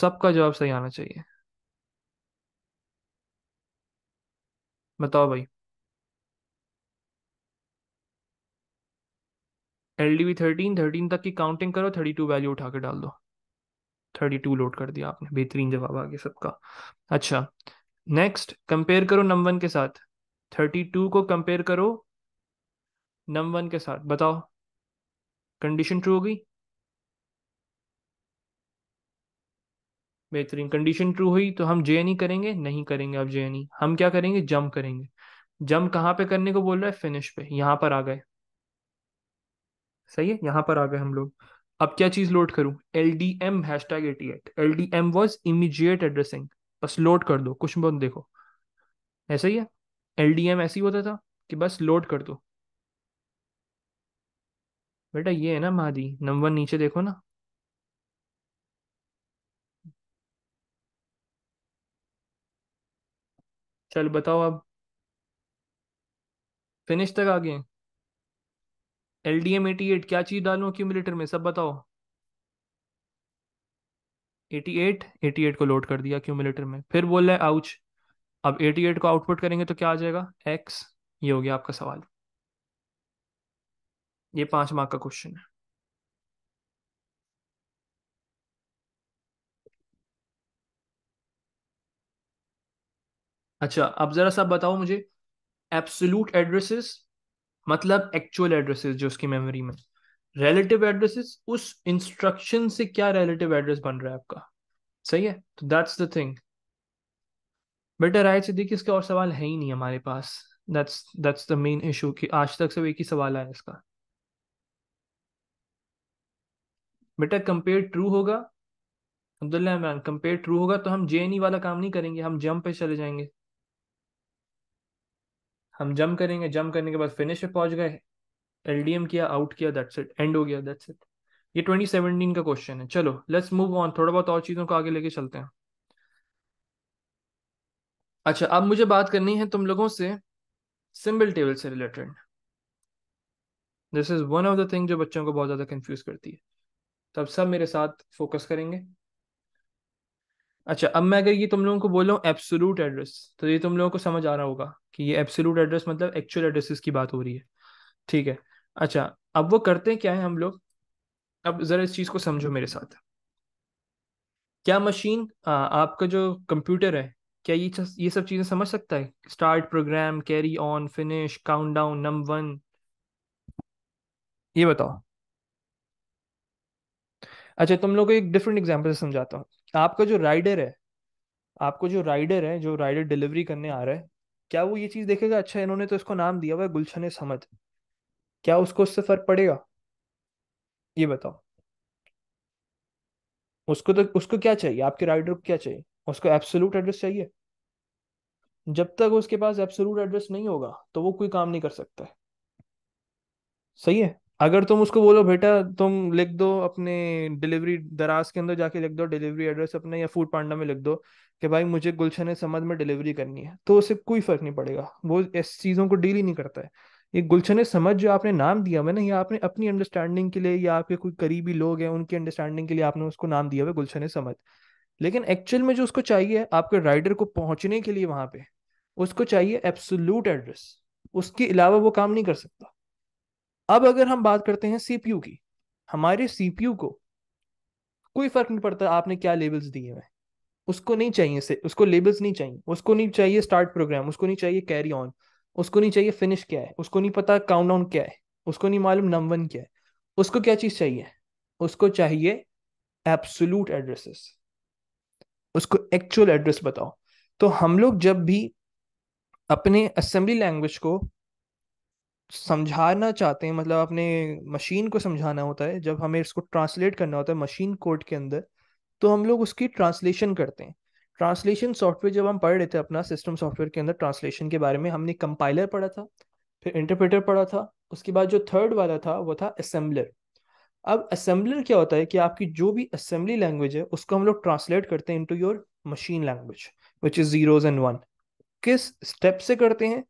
सबका जवाब सही आना चाहिए बताओ भाई L D V thirteen thirteen तक की काउंटिंग करो थर्टी टू वैल्यू उठा के डाल दो थर्टी टू लोड कर दिया आपने बेहतरीन जवाब आ गया सबका अच्छा नेक्स्ट कंपेयर करो नम वन के साथ थर्टी टू को कंपेयर करो नम वन के साथ बताओ कंडीशन ट्रू होगी बेहतरीन कंडीशन ट्रू हुई तो हम जे एन ई करेंगे नहीं करेंगे अब जे एन ई हम क्या करेंगे जम्प करेंगे जम्प कहाँ पे करने को बोल रहा है फिनिश पे यहाँ पर आ गए सही है यहाँ पर आ गए हम लोग अब क्या चीज लोड करूं L D M hashtag eighty eight L D M was immediate addressing बस लोड कर दो कुछ बंद देखो ऐसा ही है एल डी एम ऐसे ही होता था कि बस लोड कर दो बेटा ये है ना महादी नंबर नीचे देखो ना चल बताओ अब फिनिश तक आ गए L D M eighty eight क्या चीज डालू क्यूमुलेटर में सब बताओ एटी एट एटी एट को लोड कर दिया क्यूमुलेटर में फिर बोल रहे आउच अब एटी एट को आउटपुट करेंगे तो क्या आ जाएगा एक्स ये हो गया आपका सवाल ये पांच मार्क का क्वेश्चन है अच्छा अब जरा सब बताओ मुझे एब्सोल्यूट एड्रेसेस मतलब एक्चुअल एड्रेसेस जो उसकी मेमोरी में रिलेटिव एड्रेसेस उस इंस्ट्रक्शन से क्या रिलेटिव एड्रेस बन रहा है आपका सही है तो दैट्स द थिंग बेटा राय से देखिए इसके और सवाल है ही नहीं हमारे पास that's that's the main issue कि आज तक सब एक ही सवाल आया इसका बेटा कंपेयर ट्रू होगा अब्दुल्ला कंपेयर ट्रू होगा तो हम जे e वाला काम नहीं करेंगे हम जम पे चले जाएंगे हम जंप करेंगे जंप करने के बाद फिनिश पे पहुंच गए एम किया आउट किया दैट्स इट एंड हो गया दैट्स इट ये 2017 का क्वेश्चन है चलो लेट्स मूव ऑन थोड़ा बहुत और चीज़ों को आगे लेके चलते हैं अच्छा अब मुझे बात करनी है तुम लोगों से सिंबल टेबल से related this is one of the thing जो बच्चों को बहुत ज़्यादा कंफ्यूज करती है तब सब मेरे साथ फोकस करेंगे अच्छा अब मैं अगर ये तुम लोगों को बोल रहा हूँ एड्रेस तो ये तुम लोगों को समझ आ रहा होगा कि ये एब्सोलूट एड्रेस मतलब एक्चुअल एड्रेसेस की बात हो रही है ठीक है अच्छा अब वो करते क्या है हम लोग अब ज़रा इस चीज़ को समझो मेरे साथ क्या मशीन आ, आपका जो कंप्यूटर है क्या ये ये सब चीज़ें समझ सकता है start program carry on finish count down num one ये बताओ अच्छा तुम लोग को एक डिफरेंट एग्जाम्पल से समझाता हूँ आपका जो राइडर है आपको जो राइडर है जो राइडर डिलीवरी करने आ रहा है क्या वो ये चीज देखेगा अच्छा इन्होंने तो इसको नाम दिया हुआ है गुलशन समझ क्या उसको उससे फर्क पड़ेगा ये बताओ उसको तो उसको क्या चाहिए आपके राइडर को क्या चाहिए उसको एब्सोलूट एड्रेस चाहिए जब तक उसके पास एब्सोलूट एड्रेस नहीं होगा तो वो कोई काम नहीं कर सकता है सही है अगर तुम उसको बोलो बेटा तुम लिख दो अपने डिलीवरी दराज के अंदर जाके लिख दो डिलीवरी एड्रेस अपने या फूड पांडा में लिख दो कि भाई मुझे गुलशन समद में डिलीवरी करनी है तो उसे कोई फर्क नहीं पड़ेगा वो इस चीज़ों को डील ही नहीं करता है ये गुलशन समझ जो आपने नाम दिया हुआ ना ये आपने अपनी अंडरस्टैंडिंग के लिए या आपके कोई करीबी लोग हैं उनकी अंडरस्टैंडिंग के लिए आपने उसको नाम दिया हुआ गुलशन समझ लेकिन एक्चुअल में जो उसको चाहिए आपके राइडर को पहुंचने के लिए वहां पे उसको चाहिए एब्सोल्यूट एड्रेस उसके अलावा वो काम नहीं कर सकता अब अगर हम बात करते हैं सीपीयू की हमारे सीपीयू को कोई फर्क नहीं पड़ता आपने क्या लेबल्स दिए हुए उसको नहीं चाहिए से उसको लेबल्स नहीं चाहिए उसको नहीं चाहिए स्टार्ट प्रोग्राम उसको नहीं चाहिए कैरी ऑन उसको नहीं चाहिए फिनिश क्या है उसको नहीं पता काउंट डाउन क्या है उसको नहीं मालूम नम वन क्या है उसको क्या चीज़ चाहिए उसको चाहिए एब्सोलूट एड्रेसेस उसको एक्चुअल एड्रेस बताओ तो हम लोग जब भी अपने असेंबली लैंग्वेज को समझाना चाहते हैं मतलब अपने मशीन को समझाना होता है जब हमें इसको ट्रांसलेट करना होता है मशीन कोड के अंदर तो हम लोग उसकी ट्रांसलेशन करते हैं ट्रांसलेशन सॉफ्टवेयर जब हम पढ़ रहे थे अपना सिस्टम सॉफ्टवेयर के अंदर ट्रांसलेशन के बारे में हमने कंपाइलर पढ़ा था फिर इंटरप्रेटर पढ़ा था उसके बाद जो थर्ड वाला था वो था असेंबलर अब असेंबलर क्या होता है कि आपकी जो भी असेंबली लैंग्वेज है उसको हम लोग ट्रांसलेट करते हैं into your machine language which is zeros and one किस स्टेप से करते हैं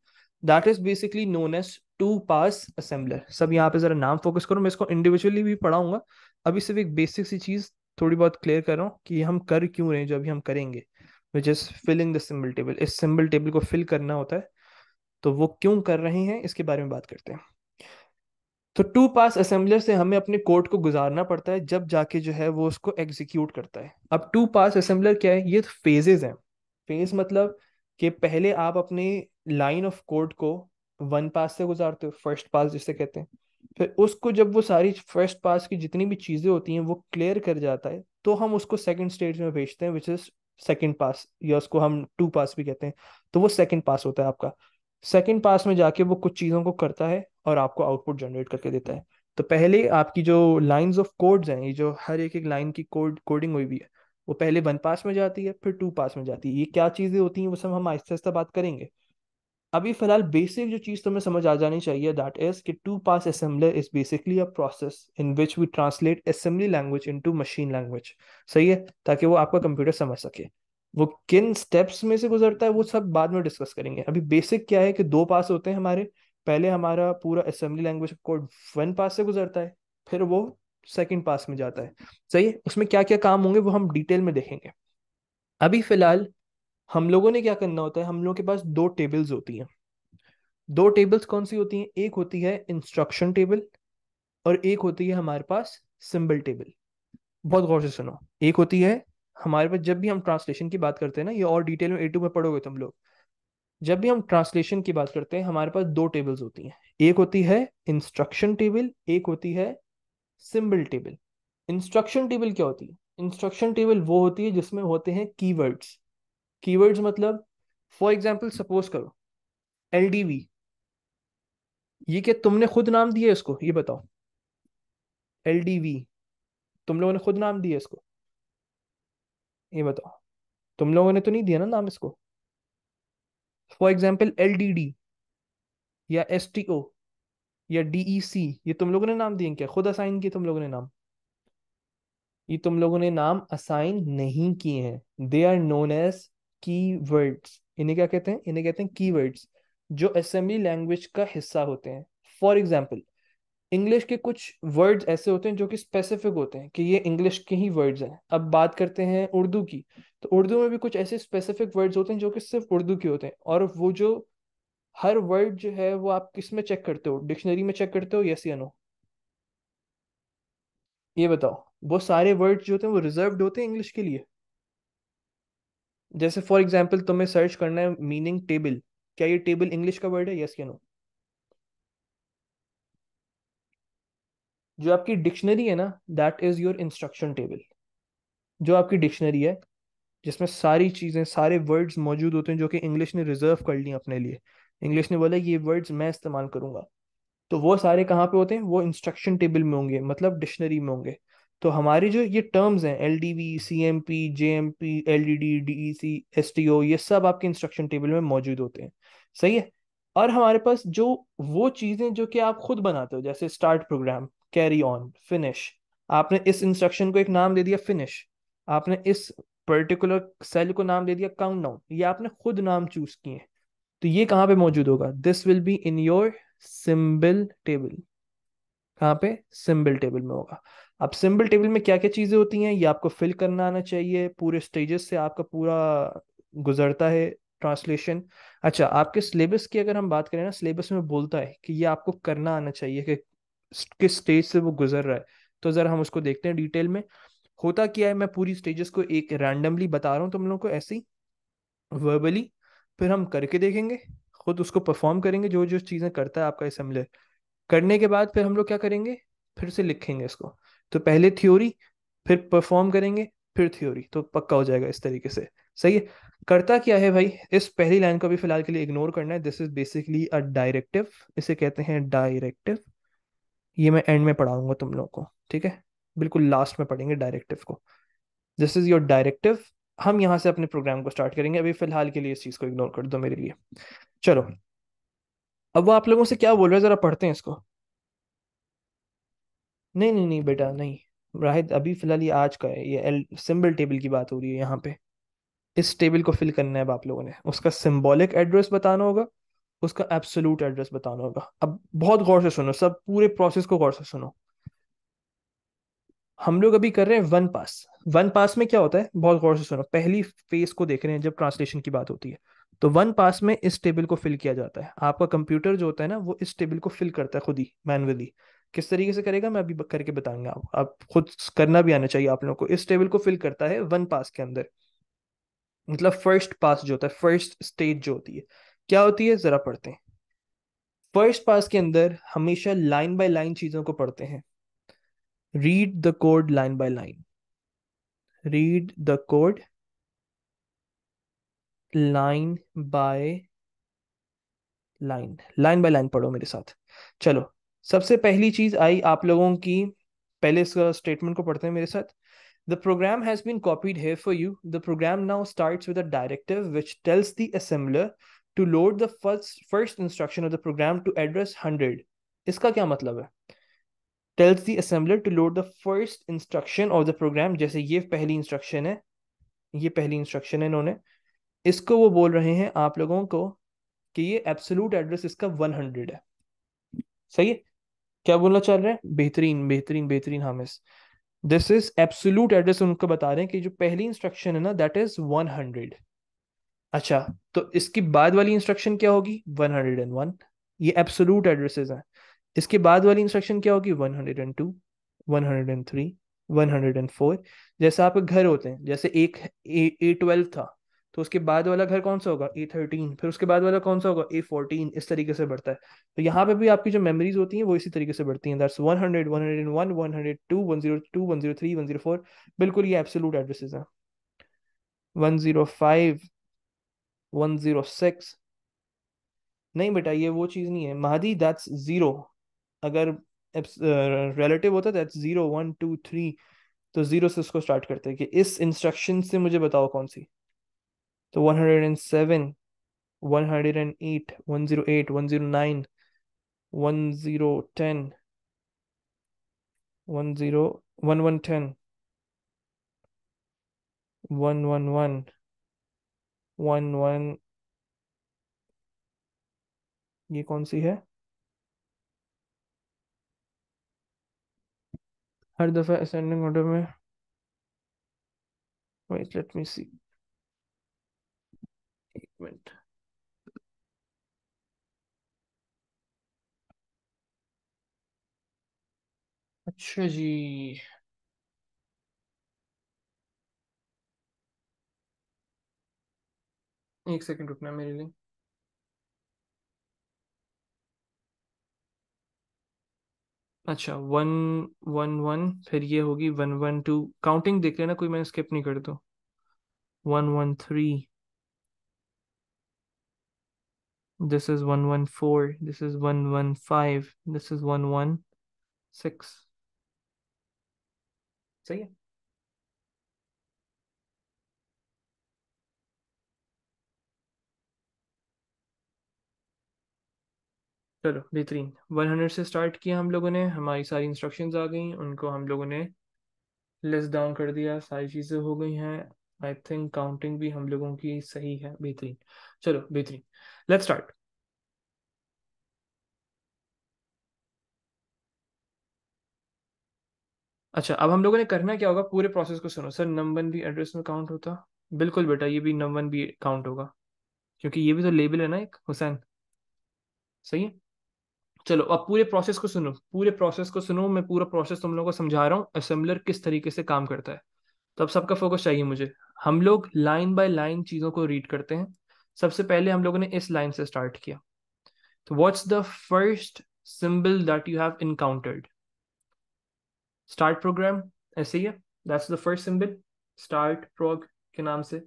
that is basically known as two pass assembler सब यहाँ पे जरा नाम फोकस करो मैं इसको इंडिविजुअली भी पढ़ाऊंगा अभी सिर्फ एक बेसिक सी चीज थोड़ी बहुत क्लियर कर रहा हूँ कि हम कर क्यों रहे हैं जो अभी हम करेंगे which is filling the symbol table इस सिंबल टेबल को फिल करना होता है तो वो क्यों कर रहे हैं इसके बारे में बात करते हैं तो टू पास असेंबलर से हमें अपने कोड को गुजारना पड़ता है जब जाके जो है वो उसको एग्जीक्यूट करता है अब टू पास असेंबलर क्या है ये तो फेजेज हैं फेज मतलब कि पहले आप अपने लाइन ऑफ कोड को वन पास से गुजारते हो फर्स्ट पास जिसे कहते हैं फिर उसको जब वो सारी फर्स्ट पास की जितनी भी चीज़ें होती हैं वो क्लियर कर जाता है तो हम उसको सेकंड स्टेज में भेजते हैं विच इज़ सेकंड पास या उसको हम टू पास भी कहते हैं तो वो सेकंड पास होता है आपका सेकंड पास में जाके वो कुछ चीज़ों को करता है और आपको आउटपुट जनरेट करके देता है तो पहले आपकी जो लाइंस ऑफ कोड्स हैं ये जो हर एक एक लाइन की कोड कोडिंग हुई भी है वो पहले वन पास में जाती है फिर टू पास में जाती है ये क्या चीज़ें होती हैं वो सब हम आहिस्ता आहिस्ता बात करेंगे अभी फिलहाल बेसिक जो चीज़ तुम्हें समझ आ जानी चाहिए दैट इज कि two pass assembler is basically a process in which we translate assembly language into machine language सही है ताकि वो आपका कंप्यूटर समझ सके वो किन स्टेप्स में से गुजरता है वो सब बाद में डिस्कस करेंगे अभी बेसिक क्या है कि दो पास होते हैं हमारे पहले हमारा पूरा assembly language code one pass से गुजरता है फिर वो सेकेंड पास में जाता है सही है उसमें क्या क्या काम होंगे वो हम डिटेल में देखेंगे अभी फिलहाल हम लोगों ने क्या करना होता है हम लोगों के पास दो टेबल्स होती हैं दो टेबल्स कौन सी होती हैं एक होती है इंस्ट्रक्शन टेबल और एक होती है हमारे पास सिंबल टेबल बहुत गौर से सुनो एक होती है हमारे पास जब भी हम ट्रांसलेशन की बात करते हैं ना ये और डिटेल में ए टू में पढ़ोगे तुम लोग जब भी हम ट्रांसलेशन की बात करते हैं हमारे पास दो टेबल्स होती हैं एक होती है इंस्ट्रक्शन टेबल एक होती है सिंबल टेबल इंस्ट्रक्शन टेबल क्या होती है इंस्ट्रक्शन टेबल वो होती है जिसमें होते हैं कीवर्ड्स कीवर्ड्स मतलब फॉर एग्जाम्पल सपोज करो एल डी वी ये क्या तुमने खुद नाम दिया इसको ये बताओ एल डी वी तुम लोगों ने खुद नाम दिया इसको ये बताओ तुम लोगों ने तो नहीं दिया ना नाम इसको for example L D D या एस टी ओ या डी ई सी ये तुम लोगों ने नाम दिए क्या खुद असाइन किए तुम लोगों ने नाम ये तुम लोगों ने नाम असाइन नहीं किए हैं they are known as keywords इन्हें क्या कहते हैं इन्हें कहते हैं की वर्ड्स जो असेंबली लैंग्वेज का हिस्सा होते हैं फॉर एग्जाम्पल इंग्लिश के कुछ वर्ड्स ऐसे होते हैं जो कि स्पेसिफिक होते हैं कि ये इंग्लिश के ही वर्ड्स हैं अब बात करते हैं उर्दू की तो उर्दू में भी कुछ ऐसे स्पेसिफिक वर्ड्स होते हैं जो कि सिर्फ उर्दू के होते हैं और वो जो हर वर्ड जो है वो आप किस में चेक करते हो डिक्शनरी में चेक करते हो यस या नो ये बताओ वो सारे वर्ड्स जो होते हैं वो रिजर्व होते हैं इंग्लिश के लिए जैसे फॉर एग्जाम्पल तुम्हें सर्च करना है मीनिंग टेबल क्या ये टेबल इंग्लिश का वर्ड है यस या नो जो आपकी डिक्शनरी है ना that is your instruction table जो आपकी डिक्शनरी है जिसमें सारी चीज़ें सारे वर्ड्स मौजूद होते हैं जो कि इंग्लिश ने रिजर्व कर लिए अपने लिए इंग्लिश ने बोला ये वर्ड्स मैं इस्तेमाल करूंगा तो वो सारे कहाँ पे होते हैं वो इंस्ट्रक्शन टेबल में होंगे मतलब डिक्शनरी में होंगे तो हमारी जो ये टर्म्स हैं L D V C M P J M P L D D D E C S T O ये सब आपके इंस्ट्रक्शन टेबल में मौजूद होते हैं सही है और हमारे पास जो वो चीज़ें जो कि आप खुद बनाते हो जैसे start program carry on finish आपने इस इंस्ट्रक्शन को एक नाम दे दिया फिनिश आपने इस पर्टिकुलर सेल को नाम दे दिया काउंट डाउन ये आपने खुद नाम चूज किए तो ये कहाँ पे मौजूद होगा this will be in your symbol table कहाँ पे सिंबल टेबल में होगा अब सिंबल टेबल में क्या क्या चीज़ें होती हैं ये आपको फिल करना आना चाहिए पूरे स्टेजेस से आपका पूरा गुजरता है ट्रांसलेशन अच्छा आपके सिलेबस की अगर हम बात करें ना सिलेबस में बोलता है कि ये आपको करना आना चाहिए कि किस स्टेज से वो गुजर रहा है तो ज़रा हम उसको देखते हैं डिटेल में होता क्या है मैं पूरी स्टेजेस को एक रैंडमली बता रहा हूँ तुम लोग लोगों को ऐसे ही वर्बली फिर हम करके देखेंगे खुद उसको परफॉर्म करेंगे जो जो चीज़ें करता है आपका असेंबलर करने के बाद फिर हम लोग क्या करेंगे फिर से लिखेंगे इसको तो पहले थ्योरी फिर परफॉर्म करेंगे फिर थ्योरी तो पक्का हो जाएगा इस तरीके से सही है करता क्या है भाई इस पहली लाइन को भी फिलहाल के लिए इग्नोर करना है this is basically a directive इसे कहते हैं डायरेक्टिव ये मैं एंड में पढ़ाऊंगा तुम लोगों को ठीक है बिल्कुल लास्ट में पढ़ेंगे डायरेक्टिव को दिस इज योर डायरेक्टिव हम यहाँ से अपने प्रोग्राम को स्टार्ट करेंगे अभी फिलहाल के लिए इस चीज़ को इग्नोर कर दो मेरे लिए चलो अब वो आप लोगों से क्या बोल रहे हैं जरा पढ़ते हैं इसको नहीं नहीं नहीं बेटा नहीं राहिद अभी फिलहाल ये आज का है ये एल सिंबल टेबल की बात हो रही है यहाँ पे इस टेबल को फिल करना है आप लोगों ने उसका सिम्बॉलिक एड्रेस बताना होगा उसका एब्सोलूट एड्रेस बताना होगा अब बहुत गौर से सुनो सब पूरे प्रोसेस को गौर से सुनो हम लोग अभी कर रहे हैं वन पास वन पास में क्या होता है बहुत गौर से सुनो पहली फेज को देख रहे हैं जब ट्रांसलेशन की बात होती है तो वन पास में इस टेबल को फिल किया जाता है आपका कंप्यूटर जो होता है ना वो इस टेबल को फिल करता है खुद ही मैनुअली किस तरीके से करेगा मैं अभी करके बताऊंगा आप, आप खुद करना भी आना चाहिए आप लोगों को इस टेबल को फिल करता है वन पास के अंदर मतलब फर्स्ट पास जो होता है फर्स्ट स्टेज जो होती है क्या होती है जरा पढ़ते हैं फर्स्ट पास के अंदर हमेशा लाइन बाय लाइन चीजों को पढ़ते हैं read the code line by line read the code line by line line by line पढ़ो मेरे साथ चलो सबसे पहली चीज आई आप लोगों की पहले इस स्टेटमेंट को पढ़ते हैं मेरे साथ the program has been copied here for you the program now start with a directive which tells the assembler to load the first first instruction of the program to address hundred इसका क्या मतलब है tells the assembler to load the first instruction of the program जैसे ये पहली इंस्ट्रक्शन है ये पहली इंस्ट्रक्शन है इन्होंने इसको वो बोल रहे हैं आप लोगों को कि ये एब्सोलूट एड्रेस इसका वन हंड्रेड है सही है क्या बोलना चाह रहे हैं बेहतरीन बेहतरीन बेहतरीन Hamis this is absolute address उनको बता रहे हैं कि जो पहली इंस्ट्रक्शन है ना दैट इज वन हंड्रेड अच्छा तो इसकी बाद वाली इंस्ट्रक्शन क्या होगी वन हंड्रेड एंड वन ये एब्सोल्यूट एड्रेसेस हैं इसके बाद वाली इंस्ट्रक्शन क्या होगी one hundred and two one hundred and three one hundred and four जैसे आपके घर होते हैं जैसे एक ए ट्वेल्व था तो उसके बाद वाला घर कौन सा होगा ए थर्टीन फिर उसके बाद वाला कौन सा होगा ए फोर्टीन इस तरीके से बढ़ता है तो यहाँ पे भी आपकी जो मेमोरीज होती हैं वो इसी तरीके से बढ़ती हैं that's one hundred one hundred one one hundred two one zero two one zero three one zero four बिल्कुल ये एब्सोलूट एड्रेसेस हैं one zero five one zero six नहीं बेटा ये वो चीज़ नहीं है महादी दैट्स ज़ीरो अगर रिलेटिव होता that's zero one two three तो ज़ीरो से उसको स्टार्ट करते हैं कि इस इंस्ट्रक्शन से मुझे बताओ कौन सी तो 107 108 108 109 1010 10 1110 111 वन ये कौन सी है हर दफा असेंडिंग ऑर्डर में wait let me see minute अच्छा जी एक सेकंड रुकना मेरे लिए अच्छा वन वन वन फिर ये होगी वन वन टू काउंटिंग देख लेना कोई मैं स्किप नहीं कर दो one one three This is 114. This is 115. This is 116. so yeah चलो बेहतरीन वन हंड्रेड से स्टार्ट किया हम लोगों ने हमारी सारी इंस्ट्रक्शंस आ गई उनको हम लोगों ने लिस्ट डाउन कर दिया सारी चीज़ें हो गई हैं आई थिंक काउंटिंग भी हम लोगों की सही है बेहतरीन चलो बेहतरीन let's start अच्छा अब हम लोगों ने करना क्या होगा पूरे प्रोसेस को सुनो सर नम वन भी एड्रेस में काउंट होता बिल्कुल बेटा ये भी नम वन भी काउंट होगा क्योंकि ये भी तो लेबल है ना एक हुसैन सही है चलो अब पूरे प्रोसेस को सुनो पूरे प्रोसेस को सुनो मैं पूरा प्रोसेस तुम लोगों को समझा रहा हूँ असेंबलर किस तरीके से काम करता है तो अब सबका फोकस चाहिए मुझे हम लोग लाइन बाय लाइन चीज़ों को रीड करते हैं सबसे पहले हम लोगों ने इस लाइन से स्टार्ट किया तो what's the first symbol that you have encountered start program ऐसे ही है that's the first symbol start prog के नाम से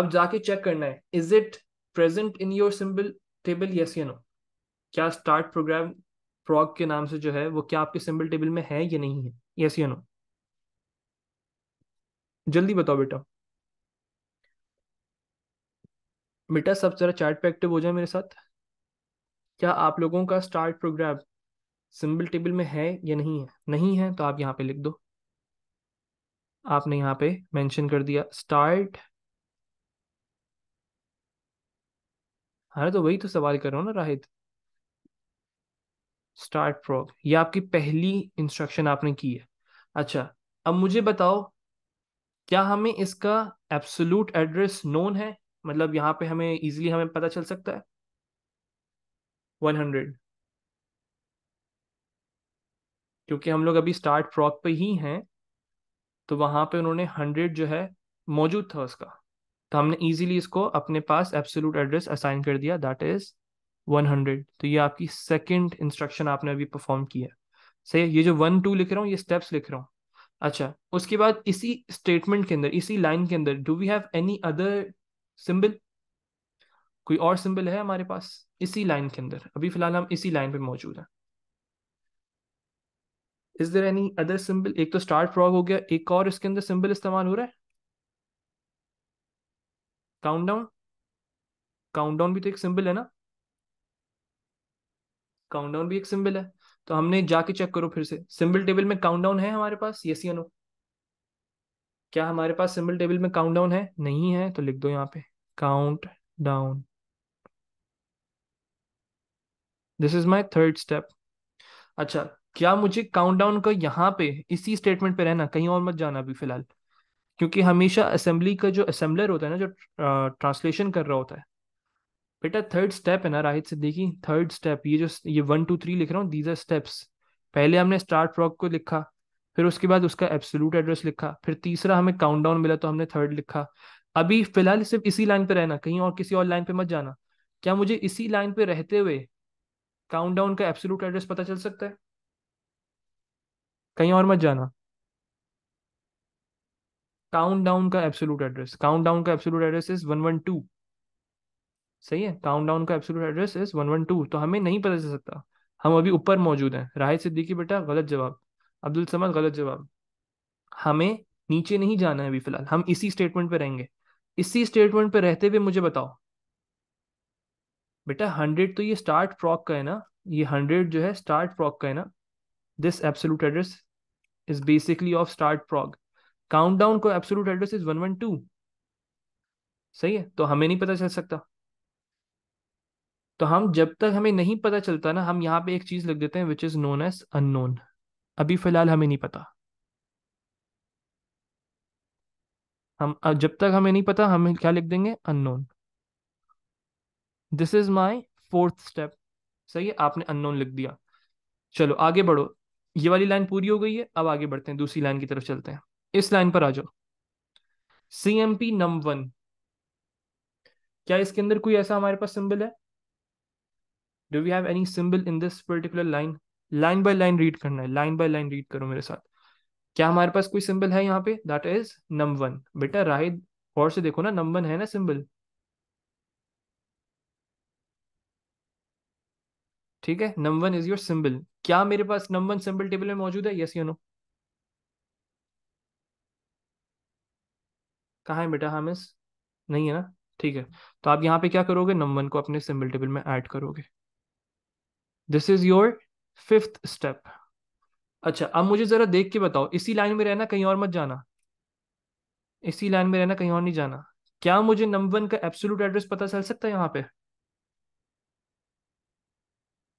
अब जाके चेक करना है is it present in your symbol table yes या नो क्या स्टार्ट प्रोग्राम प्रॉग के नाम से जो है वो क्या आपके सिंबल टेबल में है या नहीं है यस या नो जल्दी बताओ बेटा बेटा सब जरा चार्ट पे एक्टिव हो जाए मेरे साथ क्या आप लोगों का स्टार्ट प्रोग्राम सिंबल टेबल में है या नहीं है नहीं है तो आप यहाँ पे लिख दो आपने यहाँ पे मेंशन कर दिया स्टार्ट अरे तो वही तो सवाल कर रहा हूँ ना राहिद स्टार्ट प्रो ये आपकी पहली इंस्ट्रक्शन आपने की है अच्छा अब मुझे बताओ क्या हमें इसका एब्सोलूट एड्रेस नोन है मतलब यहाँ पे हमें इजीली हमें पता चल सकता है वन हंड्रेड क्योंकि हम लोग अभी स्टार्ट प्रॉक पे ही हैं तो वहाँ पे उन्होंने हंड्रेड जो है मौजूद था उसका तो हमने इजीली इसको अपने पास एब्सोलूट एड्रेस असाइन कर दिया दैट इज वन हंड्रेड तो ये आपकी सेकंड इंस्ट्रक्शन आपने अभी परफॉर्म की है सही है ये जो वन टू लिख रहा हूँ ये स्टेप्स लिख रहा हूँ अच्छा उसके बाद इसी स्टेटमेंट के अंदर इसी लाइन के अंदर do we have any other symbol कोई और सिंबल है हमारे पास इसी लाइन के अंदर अभी फिलहाल हम इसी लाइन पे मौजूद हैं is there any other symbol एक तो स्टार्ट फ्रॉग हो गया एक और इसके अंदर सिंबल इस्तेमाल हो रहा है काउंट डाउन काउंट डाउन भी तो एक सिंबल है ना काउंट डाउन भी एक सिंबल है तो हमने जाके चेक करो फिर से सिंबल टेबल में काउंट डाउन है हमारे पास यस या नो क्या हमारे पास सिंबल टेबल में काउंट डाउन है नहीं है तो लिख दो यहाँ पे count down this is my third step अच्छा क्या मुझे काउंट डाउन का यहाँ पे इसी स्टेटमेंट पे रहना कहीं और मत जाना अभी फिलहाल क्योंकि हमेशा असेंबली का जो असेंबलर होता है ना जो ट्रांसलेशन कर रहा होता है बेटा थर्ड स्टेप है ना राहित सिद्दीकी थर्ड स्टेप ये जो ये वन टू थ्री लिख रहा हूँ दीज आर स्टेप्स पहले हमने स्टार्ट फ्रॉक को लिखा फिर उसके बाद उसका एब्सोलूट एड्रेस लिखा फिर तीसरा हमें काउंटडाउन मिला तो हमने थर्ड लिखा अभी फिलहाल सिर्फ इसी लाइन पे रहना कहीं और किसी और लाइन पे मत जाना क्या मुझे इसी लाइन पे रहते हुए काउंटडाउन का एब्सोलूट एड्रेस पता चल सकता है कहीं और मत जाना काउंटडाउन का एब्सोलूट एड्रेस काउंटडाउन का absolute address is one one two सही है काउंटडाउन का absolute address is one one two तो हमें नहीं पता चल सकता हम अभी ऊपर मौजूद हैं राहत सिद्दीकी बेटा गलत जवाब अब्दुल समद गलत जवाब हमें नीचे नहीं जाना है अभी फिलहाल हम इसी स्टेटमेंट पे रहेंगे इसी स्टेटमेंट पे रहते हुए मुझे बताओ बेटा हंड्रेड तो ये स्टार्ट प्रॉक का है ना ये हंड्रेड जो है स्टार्ट प्रॉक का है ना this absolute address is basically of start prog count down को absolute address is one one two सही है तो हमें नहीं पता चल सकता तो हम जब तक हमें नहीं पता चलता ना हम यहाँ पे एक चीज लिख देते हैं which is known as unknown अभी फिलहाल हमें नहीं पता हम जब तक हमें नहीं पता हम क्या लिख देंगे unknown this is my fourth step सही है आपने अननोन लिख दिया चलो आगे बढ़ो ये वाली लाइन पूरी हो गई है अब आगे बढ़ते हैं दूसरी लाइन की तरफ चलते हैं इस लाइन पर आ जाओ C M P num one क्या इसके अंदर कोई ऐसा हमारे पास सिंबल है do we have any symbol in this particular line line by line read करना है लाइन बाय लाइन रीड करो मेरे साथ क्या हमारे पास कोई सिंबल है यहाँ पे दैट इज नम वन बेटा राहिद और से देखो ना नम वन है ना सिंबल ठीक है num one is your symbol क्या मेरे पास नम वन सिंबल टेबल में मौजूद है यस यू नो कहा है बेटा हामिस नहीं है ना ठीक है तो आप यहाँ पे क्या करोगे नम वन को अपने सिंबल टेबल में ऐड करोगे this is your fifth step अच्छा अब मुझे जरा देख के बताओ इसी लाइन में रहना कहीं और मत जाना इसी लाइन में रहना कहीं और नहीं जाना क्या मुझे नंबर वन का एब्सोलूट एड्रेस पता चल सकता है यहाँ पे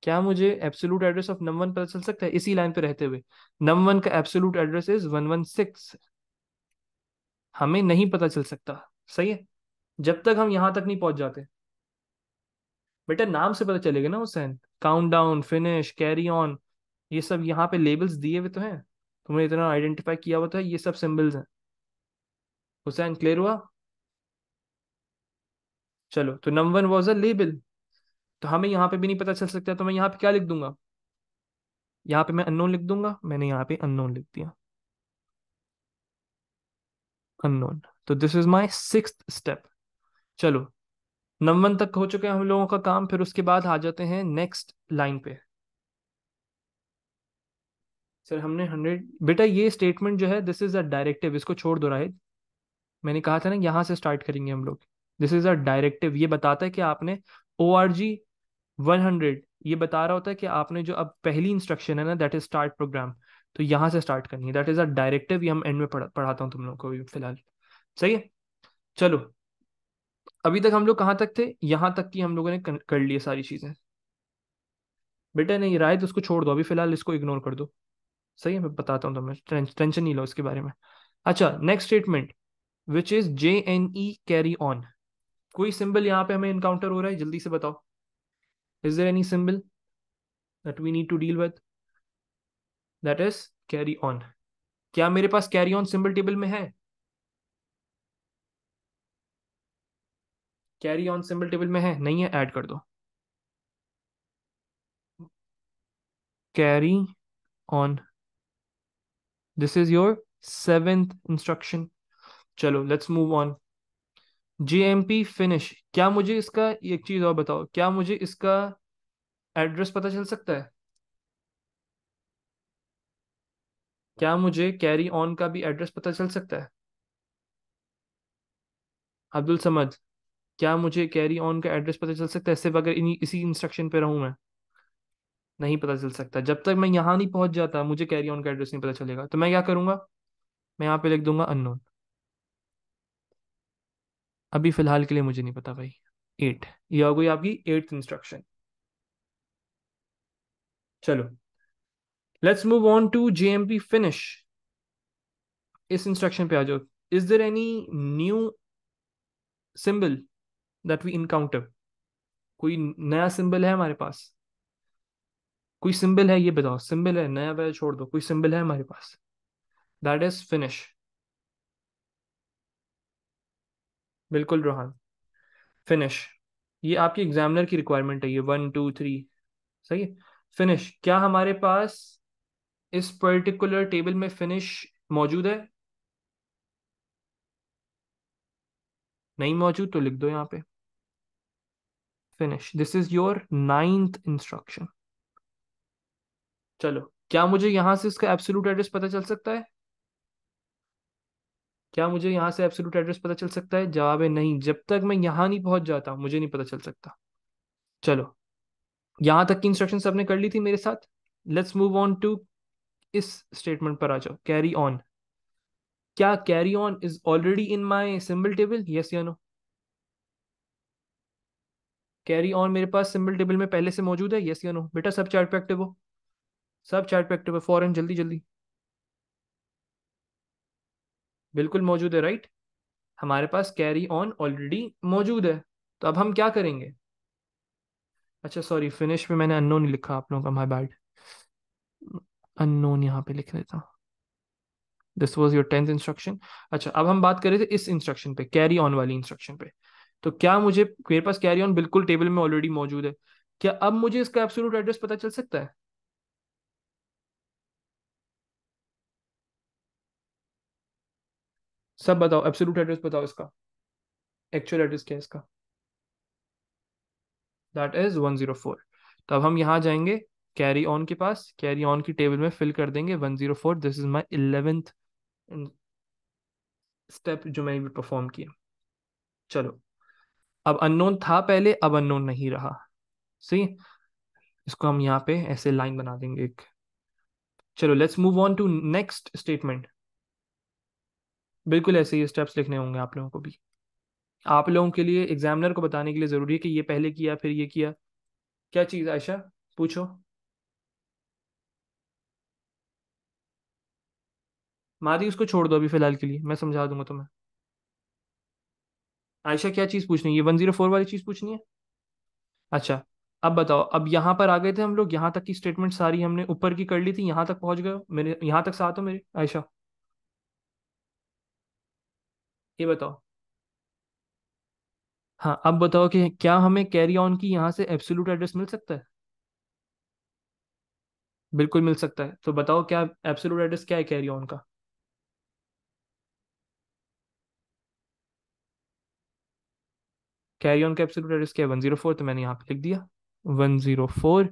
क्या मुझे absolute address of number one पता चल सकता है इसी लाइन पे रहते हुए नंबर वन का absolute address is one one six हमें नहीं पता चल सकता सही है जब तक हम यहां तक नहीं पहुंच जाते बेटा नाम से पता चलेगा ना Hussain countdown finish carry on ये सब यहाँ पे लेबल्स दिए हुए तो हैं तुमने इतना आइडेंटिफाई किया हुआ था तो ये सब सिम्बल्स हैं हुसैन क्लियर हुआ चलो तो नंबर वॉज अ लेबल तो हमें यहाँ पे भी नहीं पता चल सकता तो मैं यहाँ पे क्या लिख दूंगा यहाँ पे मैं अननोन लिख दूंगा मैंने यहाँ पे अननोन लिख दिया अननोन तो this is my six step चलो नंबर तक हो चुके हैं हम लोगों का काम फिर उसके बाद आ जाते हैं नेक्स्ट लाइन पे सर हमने हंड्रेड बेटा ये स्टेटमेंट जो है दिस इज अ डायरेक्टिव इसको छोड़ दो राहित मैंने कहा था ना यहाँ से स्टार्ट करेंगे हम लोग दिस इज अ डायरेक्टिव ये बताता है कि आपने O R G one hundred ये बता रहा होता है कि आपने जो अब पहली इंस्ट्रक्शन है ना दैट इज स्टार्ट प्रोग्राम तो यहाँ से स्टार्ट करनी है दैट इज अ डायरेक्टिव ये हम एंड में पढ़ा, पढ़ाता हूँ तुम लोग को फिलहाल सही है चलो अभी तक हम लोग कहाँ तक थे यहाँ तक की हम लोगों ने कर लिए सारी चीज़ें बेटा नहीं राय तो उसको छोड़ दो अभी फिलहाल इसको इग्नोर कर दो सही है मैं बताता हूँ तुम्हें तो टेंशन नहीं लो इसके बारे में अच्छा next statement which is J N E carry on कोई सिंबल यहाँ पे हमें इनकाउंटर हो रहा है जल्दी से बताओ is there any symbol that we need to deal with that is carry on क्या मेरे पास कैरी ऑन सिंबल टेबल में है कैरी ऑन सिंबल टेबल में है नहीं है ऐड कर दो carry on this is your seventh instruction चलो let's move on P finish क्या मुझे इसका एक चीज और बताओ क्या मुझे इसका एड्रेस पता चल सकता है क्या मुझे कैरी ऑन का भी एड्रेस पता चल सकता है अब्दुल समद क्या मुझे कैरी ऑन का एड्रेस पता चल सकता है सिर्फ अगर इन, इसी इंस्ट्रक्शन पे रहूं मैं नहीं पता चल सकता जब तक मैं यहाँ नहीं पहुंच जाता मुझे कैरी ऑन का एड्रेस नहीं पता चलेगा तो मैं क्या करूंगा मैं यहाँ पे लिख दूंगा अननोन अभी फिलहाल के लिए मुझे नहीं पता भाई एट ये हो गई आपकी एट्थ इंस्ट्रक्शन चलो let's move on to J M P finish इस इंस्ट्रक्शन पे आ जाओ is there any new symbol that we encounter कोई नया सिंबल है हमारे पास कोई सिंबल है ये बताओ सिंबल है नया वह छोड़ दो कोई सिंबल है हमारे पास दैट इज फिनिश बिल्कुल रोहान फिनिश ये आपके एग्जामिनर की रिक्वायरमेंट है ये वन टू थ्री सही है फिनिश क्या हमारे पास इस पर्टिकुलर टेबल में फिनिश मौजूद है नहीं मौजूद तो लिख दो यहां पे finish this is your ninth instruction चलो क्या मुझे यहां से इसका एब्सोल्यूट एड्रेस पता चल सकता है क्या मुझे यहाँ से एब्सोल्यूट एड्रेस पता चल सकता है जवाब है नहीं जब तक मैं यहाँ नहीं पहुंच जाता मुझे नहीं पता चल सकता चलो यहाँ तक की इंस्ट्रक्शन सबने कर ली थी मेरे साथ लेट्स मूव ऑन टू इस स्टेटमेंट पर आ जाओ कैरी ऑन क्या carry on is already in my symbol table yes या नो कैरी ऑन मेरे पास सिंबल टेबल में पहले से मौजूद है यस या नो बेटा सब चार्ट पे एक्टिव हो सब चार्ट पे एक्टिव है फॉरन जल्दी जल्दी बिल्कुल मौजूद है राइट हमारे पास कैरी ऑन ऑलरेडी मौजूद है तो अब हम क्या करेंगे अच्छा सॉरी फिनिश में मैंने अननोन लिखा आप लोगों का माई बैड अननोन यहाँ पे लिख देता हूँ this was your tenth instruction अच्छा अब हम बात कर रहे थे इस इंस्ट्रक्शन पे कैरी ऑन वाली इंस्ट्रक्शन पे तो क्या मुझे मेरे पास कैरी ऑन बिल्कुल टेबल में ऑलरेडी मौजूद है क्या अब मुझे इसका एब्सोल्यूट एड्रेस पता चल सकता है सब बताओ एब्सोल्यूट एड्रेस बताओ इसका एक्चुअल एड्रेस क्या है इसका दैट इज 104 तो अब हम यहाँ जाएंगे कैरी ऑन के पास कैरी ऑन की टेबल में फिल कर देंगे 104 this is my eleventh step जो मैंने भी परफॉर्म किया चलो अब अननोन था पहले अब अननोन नहीं रहा सही इसको हम यहाँ पे ऐसे लाइन बना देंगे एक चलो let's move on to next statement बिल्कुल ऐसे ही स्टेप्स लिखने होंगे आप लोगों को भी आप लोगों के लिए एग्जामिनर को बताने के लिए ज़रूरी है कि ये पहले किया फिर ये किया क्या चीज़ आयशा पूछो मादी उसको छोड़ दो अभी फिलहाल के लिए मैं समझा दूंगा तुम्हें आयशा क्या चीज़ पूछनी है ये वन जीरो फोर वाली चीज़ पूछनी है अच्छा अब बताओ अब यहाँ पर आ गए थे हम लोग यहाँ तक की स्टेटमेंट सारी हमने ऊपर की कर ली थी यहाँ तक पहुँच गए मेरे यहाँ तक साथ हो मेरे आयशा ये बताओ हाँ अब बताओ कि क्या हमें कैरी ऑन की यहाँ से एब्सोल्यूट एड्रेस मिल सकता है बिल्कुल मिल सकता है तो बताओ क्या एब्सोल्यूट एड्रेस क्या है कैरी ऑन का कैरी ऑन का एब्सोल्यूट रेडियस क्या है 104 तो मैंने यहाँ पे लिख दिया 104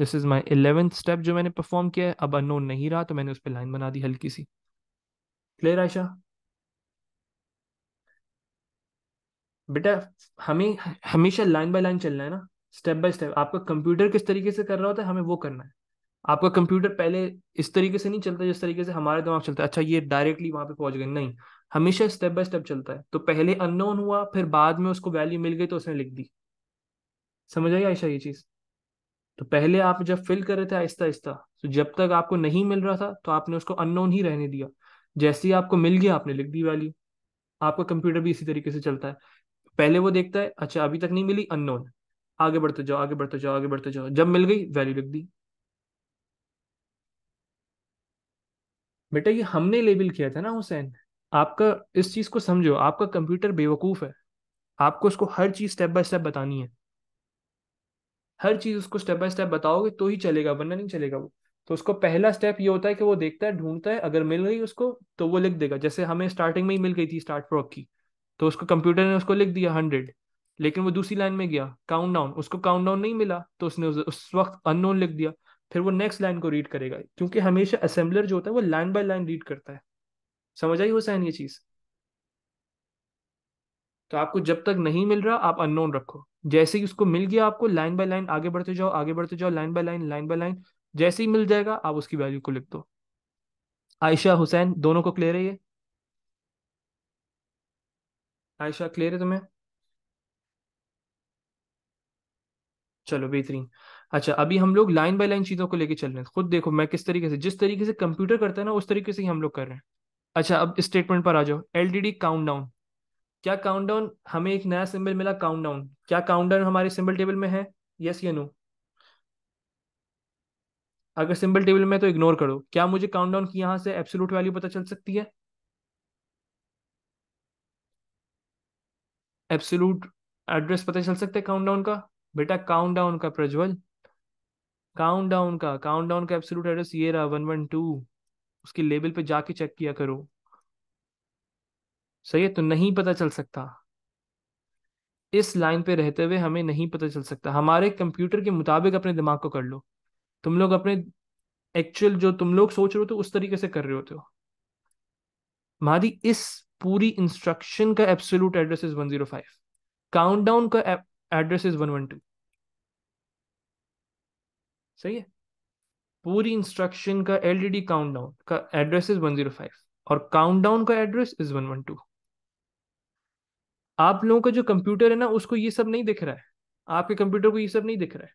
this is my eleventh step जो मैंने परफॉर्म किया है अब अननोन नहीं रहा तो मैंने उस पर लाइन बना दी हल्की सी क्लियर आयशा बेटा हमें हमेशा लाइन बाय लाइन चलना है ना स्टेप बाय स्टेप आपका कंप्यूटर किस तरीके से कर रहा होता है हमें वो करना है आपका कंप्यूटर पहले इस तरीके से नहीं चलता जिस तरीके से हमारे दिमाग चलता है अच्छा ये डायरेक्टली वहां पे पहुंच गए नहीं हमेशा स्टेप बाय स्टेप चलता है तो पहले अननोन हुआ फिर बाद में उसको वैल्यू मिल गई तो उसने लिख दी समझ आई आयशा ये चीज तो पहले आप जब फिल कर रहे थे आहिस्ता आहिस्ता तो जब तक आपको नहीं मिल रहा था तो आपने उसको अननोन ही रहने दिया जैसे ही आपको मिल गया आपने लिख दी वैल्यू आपका कंप्यूटर भी इसी तरीके से चलता है पहले वो देखता है अच्छा अभी तक नहीं मिली अननोन आगे बढ़ते जाओ आगे बढ़ते जाओ आगे बढ़ते जाओ जब मिल गई वैल्यू लिख दी बेटा ये हमने लेबल किया था ना हुसैन आपका इस चीज को समझो आपका कंप्यूटर बेवकूफ है आपको उसको हर चीज स्टेप बाय स्टेप बतानी है हर चीज उसको स्टेप बाय स्टेप बताओगे तो ही चलेगा वरना नहीं चलेगा वो तो उसको पहला स्टेप ये होता है कि वो देखता है ढूंढता है अगर मिल गई उसको तो वो लिख देगा जैसे हमें स्टार्टिंग में ही मिल गई थी स्टार्ट फ्रॉक की तो उसको कंप्यूटर ने उसको लिख दिया हंड्रेड लेकिन वो दूसरी लाइन में गया काउंट डाउन उसको काउंट डाउन नहीं मिला तो उसने उस, वक्त अननोन लिख दिया फिर वो नेक्स्ट लाइन को रीड करेगा क्योंकि हमेशा असेंबलर जो होता है वो लाइन बाय लाइन रीड करता है समझ आई हुसैन ये चीज तो आपको जब तक नहीं मिल रहा आप अननोन रखो जैसे ही उसको मिल गया आपको लाइन बाय लाइन आगे बढ़ते जाओ आगे बढ़ते जाओ line by line line by line जैसे ही मिल जाएगा आप उसकी वैल्यू को लिख दो आयशा हुसैन दोनों को क्लियर है ये आयशा क्लियर है तुम्हें चलो बेहतरीन अच्छा अभी हम लोग लाइन बाय लाइन चीज़ों को लेके चल रहे हैं खुद देखो मैं किस तरीके से जिस तरीके से कंप्यूटर करता है ना उस तरीके से ही हम लोग कर रहे हैं अच्छा अब स्टेटमेंट पर आ जाओ एलडीडी काउंटडाउन क्या काउंटडाउन हमें एक नया सिंबल मिला काउंटडाउन क्या काउंटडाउन हमारे सिंबल टेबल में है यस या नो अगर सिंबल टेबल में तो इग्नोर करो क्या मुझे काउंटडाउन की यहाँ से एब्सोल्यूट वैल्यू पता चल सकती है एब्सोलूट एड्रेस पता चल सकता है काउंटडाउन का बेटा काउंटडाउन का प्रज्वल काउंटडाउन का काउंटडाउन का एब्सोल्यूट एड्रेस ये रहा वन वन टू उसके लेबल पे जाके चेक किया करो सही है तो नहीं पता चल सकता इस लाइन पे रहते हुए हमें नहीं पता चल सकता हमारे कंप्यूटर के मुताबिक अपने दिमाग को कर लो तुम लोग अपने एक्चुअल जो तुम लोग सोच रहे होते हो तो उस तरीके से कर रहे होते हो मादी इस पूरी इंस्ट्रक्शन का absolute address is one zero countdown का एड्रेस इज वन टू सही है पूरी इंस्ट्रक्शन का एलईडी काउंटडाउन का address is one zero five और काउंटडाउन का address is one one two आप लोगों का जो कंप्यूटर है ना उसको ये सब नहीं दिख रहा है आपके कंप्यूटर को ये सब नहीं दिख रहा है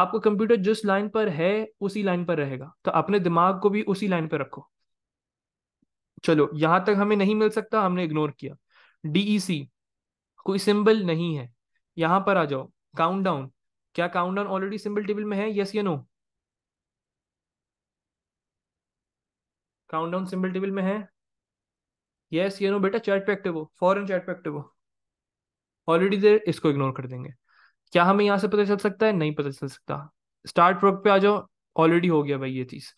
आपका कंप्यूटर जिस लाइन पर है उसी लाइन पर रहेगा तो अपने दिमाग को भी उसी लाइन पर रखो चलो यहां तक हमें नहीं मिल सकता हमने इग्नोर किया डीईसी e कोई सिंबल नहीं है यहां पर आ जाओ काउंटडाउन क्या काउंटडाउन ऑलरेडी सिंबल टेबल में है यस या no countdown symbol table में है यस ये नो बेटा चैट पे एक्टिव हो फॉरन चैट पे एक्टिव हो ऑलरेडी देर इसको इग्नोर कर देंगे क्या हमें यहाँ से पता चल सकता है नहीं पता चल सकता स्टार्ट वर्क पे आ जाओ ऑलरेडी हो गया भाई ये चीज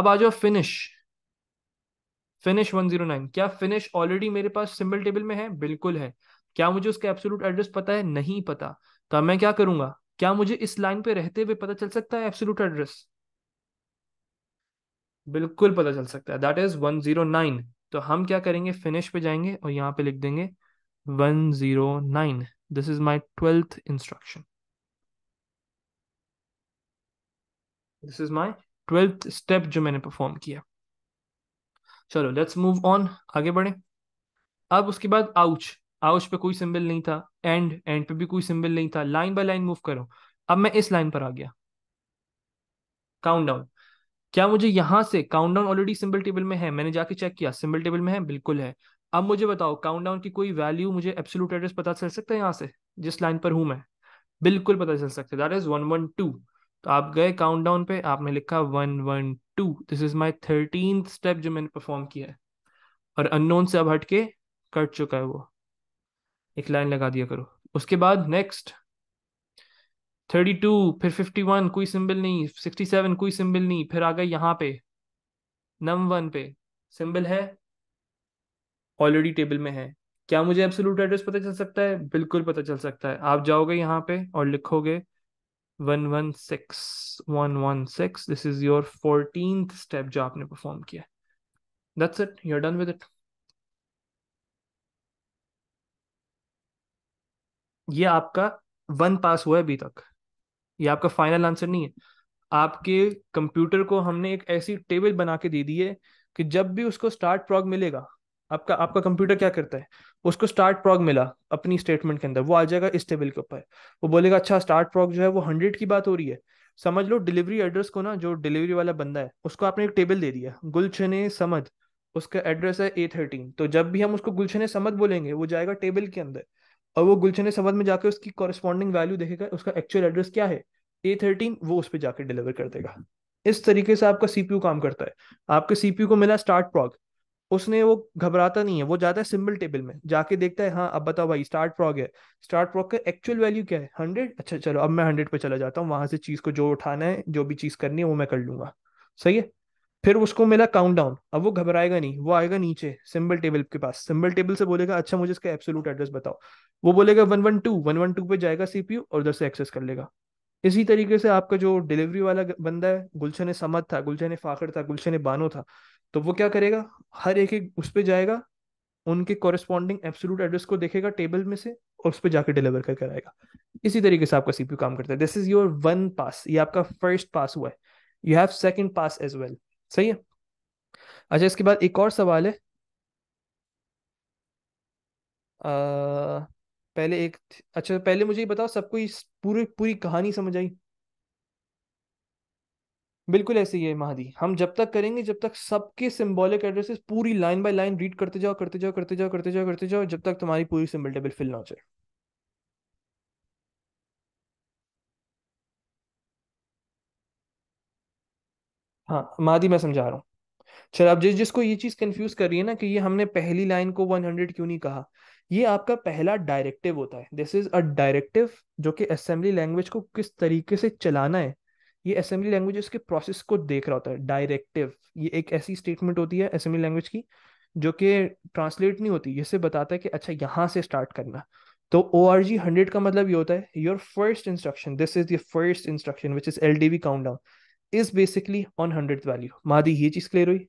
अब आ जाओ finish finish one zero nine क्या फिनिश ऑलरेडी मेरे पास सिंबल टेबल में है बिल्कुल है क्या मुझे उसका एब्सोलूट एड्रेस पता है नहीं पता तो मैं क्या करूंगा क्या मुझे इस लाइन पे रहते हुए पता चल सकता है एब्सोलूट एड्रेस बिल्कुल पता चल सकता है that is one zero nine तो हम क्या करेंगे फिनिश पे जाएंगे और यहाँ पे लिख देंगे one zero nine this is my twelfth instruction this is my twelfth step जो मैंने परफॉर्म किया चलो लेट्स मूव ऑन आगे बढ़े अब उसके बाद आउच आउच पे कोई सिंबल नहीं था एंड एंड पे भी कोई सिंबल नहीं था लाइन बाय लाइन मूव करो अब मैं इस लाइन पर आ गया काउंट डाउन क्या मुझे यहां से काउंटडाउन ऑलरेडी सिंबल टेबल में है मैंने जाके चेक किया सिंबल टेबल में है बिल्कुल है अब मुझे बताओ काउंटडाउन की कोई वैल्यू मुझे एब्सोल्यूट एड्रेस पता चल सकता है यहाँ से जिस लाइन पर हूं मैं बिल्कुल पता चल सकता है that is one one two तो आप गए काउंटडाउन पे आपने लिखा one one two this is my thirteen step जो मैंने परफॉर्म किया है और अननोन से अब हटके कट चुका है वो एक लाइन लगा दिया करो उसके बाद नेक्स्ट थर्टी टू फिर फिफ्टी वन कोई सिंबल नहीं सिक्सटी सेवन कोई सिंबल नहीं फिर आ गए यहाँ पे नम वन पे सिंबल है ऑलरेडी टेबल में है क्या मुझे एब्सोल्यूट एड्रेस पता चल सकता है बिल्कुल पता चल सकता है आप जाओगे यहाँ पे और लिखोगे one one six one one six this is your fourteen step जो आपने परफॉर्म किया that's it you are done with it ये आपका वन पास हुआ है अभी तक ये आपका फाइनल आंसर नहीं है आपके कंप्यूटर को हमने एक ऐसी टेबल बना के दे दी है कि जब भी उसको स्टार्ट प्रॉग मिलेगा आपका आपका कंप्यूटर क्या करता है उसको स्टार्ट प्रॉग मिला अपनी स्टेटमेंट के अंदर वो आ जाएगा इस टेबल के ऊपर वो बोलेगा अच्छा स्टार्ट प्रॉग जो है वो हंड्रेड की बात हो रही है समझ लो डिलीवरी एड्रेस को ना जो डिलीवरी वाला बंदा है उसको आपने एक टेबल दे दिया गुलशन समझ उसका एड्रेस है ए थर्टीन तो जब भी हम उसको गुलशन समझ बोलेंगे वो जाएगा टेबल के अंदर और वो गुलशन समद में जाकर उसकी कॉरेस्पॉन्डिंग वैल्यू देखेगा उसका एक्चुअल एड्रेस क्या है ए थर्टीन वो उस पर जाकर डिलीवर कर देगा इस तरीके से आपका सीपीयू काम करता है आपके सीपीयू को मिला स्टार्ट प्रॉग उसने वो घबराता नहीं है वो जाता है सिंबल टेबल में जाके देखता है हाँ अब बताओ भाई स्टार्ट प्रॉग है स्टार्ट प्रॉग का एक्चुअल वैल्यू क्या है हंड्रेड अच्छा चलो अब मैं हंड्रेड पे चला जाता हूँ वहां से चीज को जो उठाना है जो भी चीज करनी है वो मैं कर लूंगा सही है फिर उसको मिला काउंटडाउन अब वो घबराएगा नहीं वो आएगा नीचे सिंबल टेबल के पास सिंबल टेबल से बोलेगा अच्छा मुझे इसका एब्सोलूट एड्रेस बताओ वो बोलेगा one one two one one two पे जाएगा सीपीयू और उधर से एक्सेस कर लेगा इसी तरीके से आपका जो डिलीवरी वाला बंदा है गुलशन समद था गुलशन फाखर था गुलशन बानो था तो वो क्या करेगा हर एक एक उस पर जाएगा उनके कॉरेस्पॉन्डिंग एब्सोलूट एड्रेस को देखेगा टेबल में से और उस पर जाकर डिलीवर करके आएगा इसी तरीके से आपका सीपीयू काम करता है this is your one pass ये आपका फर्स्ट पास हुआ है you have second pass as well सही है अच्छा इसके बाद एक और सवाल है आ, पहले एक अच्छा पहले मुझे ये बताओ सबको इस पूरी पूरी कहानी समझ आई बिल्कुल ऐसे ही है महादी हम जब तक करेंगे जब तक सबके सिंबॉलिक एड्रेसेस पूरी लाइन बाय लाइन रीड करते जाओ करते जाओ करते जाओ करते जाओ करते जाओ जब तक तुम्हारी पूरी सिंबल टेबल फिल ना हो जाए हाँ मादी मैं समझा रहा हूँ चल अब जिस जिसको ये चीज कंफ्यूज कर रही है ना कि ये हमने पहली लाइन को 100 क्यों नहीं कहा ये आपका पहला डायरेक्टिव होता है दिस इज अ डायरेक्टिव जो कि असेंबली लैंग्वेज को किस तरीके से चलाना है ये असेंबली लैंग्वेज उसके प्रोसेस को देख रहा होता है डायरेक्टिव ये एक ऐसी स्टेटमेंट होती है असेंबली लैंग्वेज की जो कि ट्रांसलेट नहीं होती जिससे बताता है कि अच्छा यहाँ से स्टार्ट करना तो ओ आर जी हंड्रेड का मतलब ये होता है your first instruction this is your first instruction which is L D V count down is basically on hundred value मादी ये चीज क्लियर हुई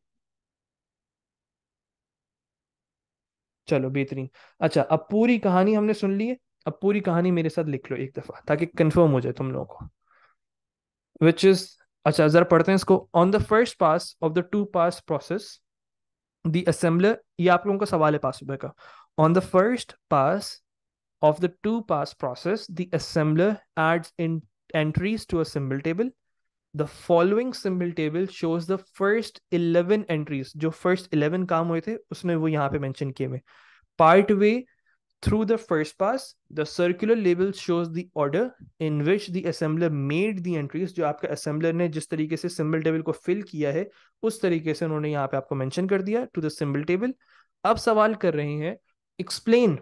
चलो बेहतरीन अच्छा अब पूरी कहानी हमने सुन ली है अब पूरी कहानी मेरे साथ लिख लो एक दफा ताकि कंफर्म हो जाए तुम लोगों को विच इज अच्छा जरा पढ़ते हैं इसको on the first pass of the two pass process the assembler ये आप लोगों का सवाल है पास सुबह का on the first pass of the two pass process the assembler adds in entries to a table the following symbol table shows the first eleven entries जो फर्स्ट इलेवन काम हुए थे उसमें वो यहाँ पे मेंशन किए हुए part way through the first pass the circular label shows the order in which the assembler made the entries जो आपका assembler ने जिस तरीके से symbol table को fill किया है उस तरीके से उन्होंने यहाँ पे आपको mention कर दिया to the symbol table अब सवाल कर रहे हैं explain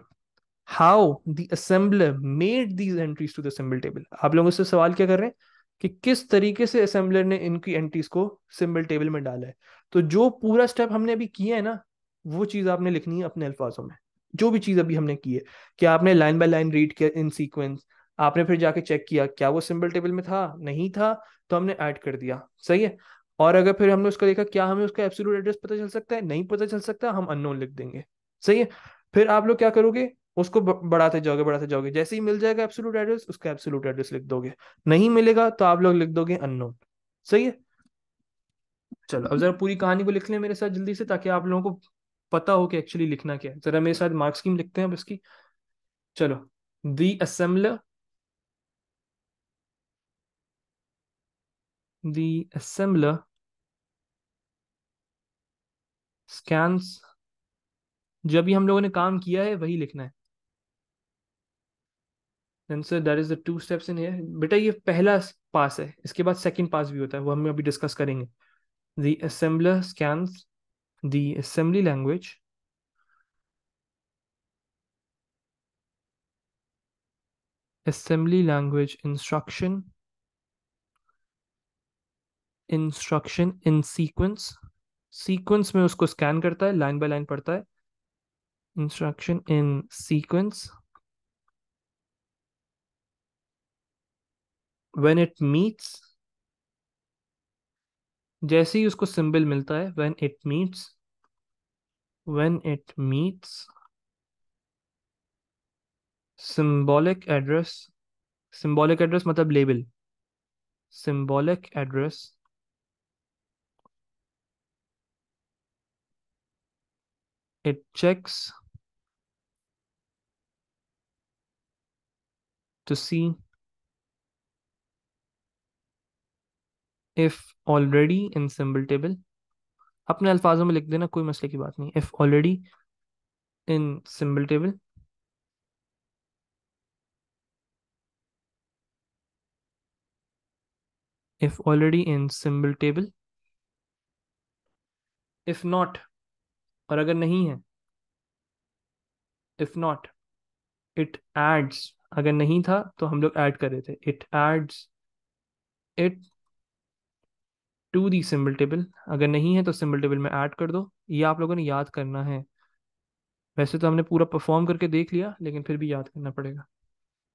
how the assembler made these entries to the symbol table आप लोग उससे सवाल क्या कर रहे हैं कि किस तरीके से असेंबलर ने इनकी एंट्रीज को सिंबल टेबल में डाला है तो जो पूरा स्टेप हमने अभी किया है ना वो चीज़ आपने लिखनी है अपने अल्फाजों में जो भी चीज़ अभी हमने की है कि आपने लाइन बाय लाइन रीड किया इन सीक्वेंस आपने फिर जाके चेक किया क्या वो सिंबल टेबल में था नहीं था तो हमने ऐड कर दिया सही है और अगर फिर हमने उसका देखा क्या हमें उसका एब्सोल्यूट एड्रेस पता चल सकता है नहीं पता चल सकता हम अननोन लिख देंगे सही है फिर आप लोग क्या करोगे उसको बढ़ाते जाओगे बढ़ाते जाओगे जैसे ही मिल जाएगा एब्सोलूट एड्रेस उसका एब्सोलूट एड्रेस लिख दोगे नहीं मिलेगा तो आप लोग लिख दोगे अननोन सही है चलो अब जरा पूरी कहानी को लिख लें मेरे साथ जल्दी से ताकि आप लोगों को पता हो कि एक्चुअली लिखना क्या है जरा मेरे साथ मार्क्स की लिखते हैं अब इसकी चलो the assembler the assembler scans जब भी हम लोगों ने काम किया है वही लिखना है then sir that is the two steps in here बेटा ये पहला पास है इसके बाद सेकेंड पास भी होता है वो हम अभी डिस्कस करेंगे the assembler scans the assembly language assembly language instruction instruction in sequence sequence में उसको scan करता है line by line पढ़ता है instruction in sequence when it meets जैसे ही उसको सिंबल मिलता है when it meets when it meets symbolic address symbolic address मतलब label symbolic address it checks to see if already in symbol table अपने अल्फाजों में लिख देना कोई मसले की बात नहीं if already in symbol table if already in symbol table if not और अगर नहीं है इफ नॉट इट एड्स अगर नहीं था तो हम लोग ऐड कर रहे थे it adds it to the symbol table अगर नहीं है तो सिंबल टेबल में ऐड कर दो ये आप लोगों ने याद करना है वैसे तो हमने पूरा परफॉर्म करके देख लिया लेकिन फिर भी याद करना पड़ेगा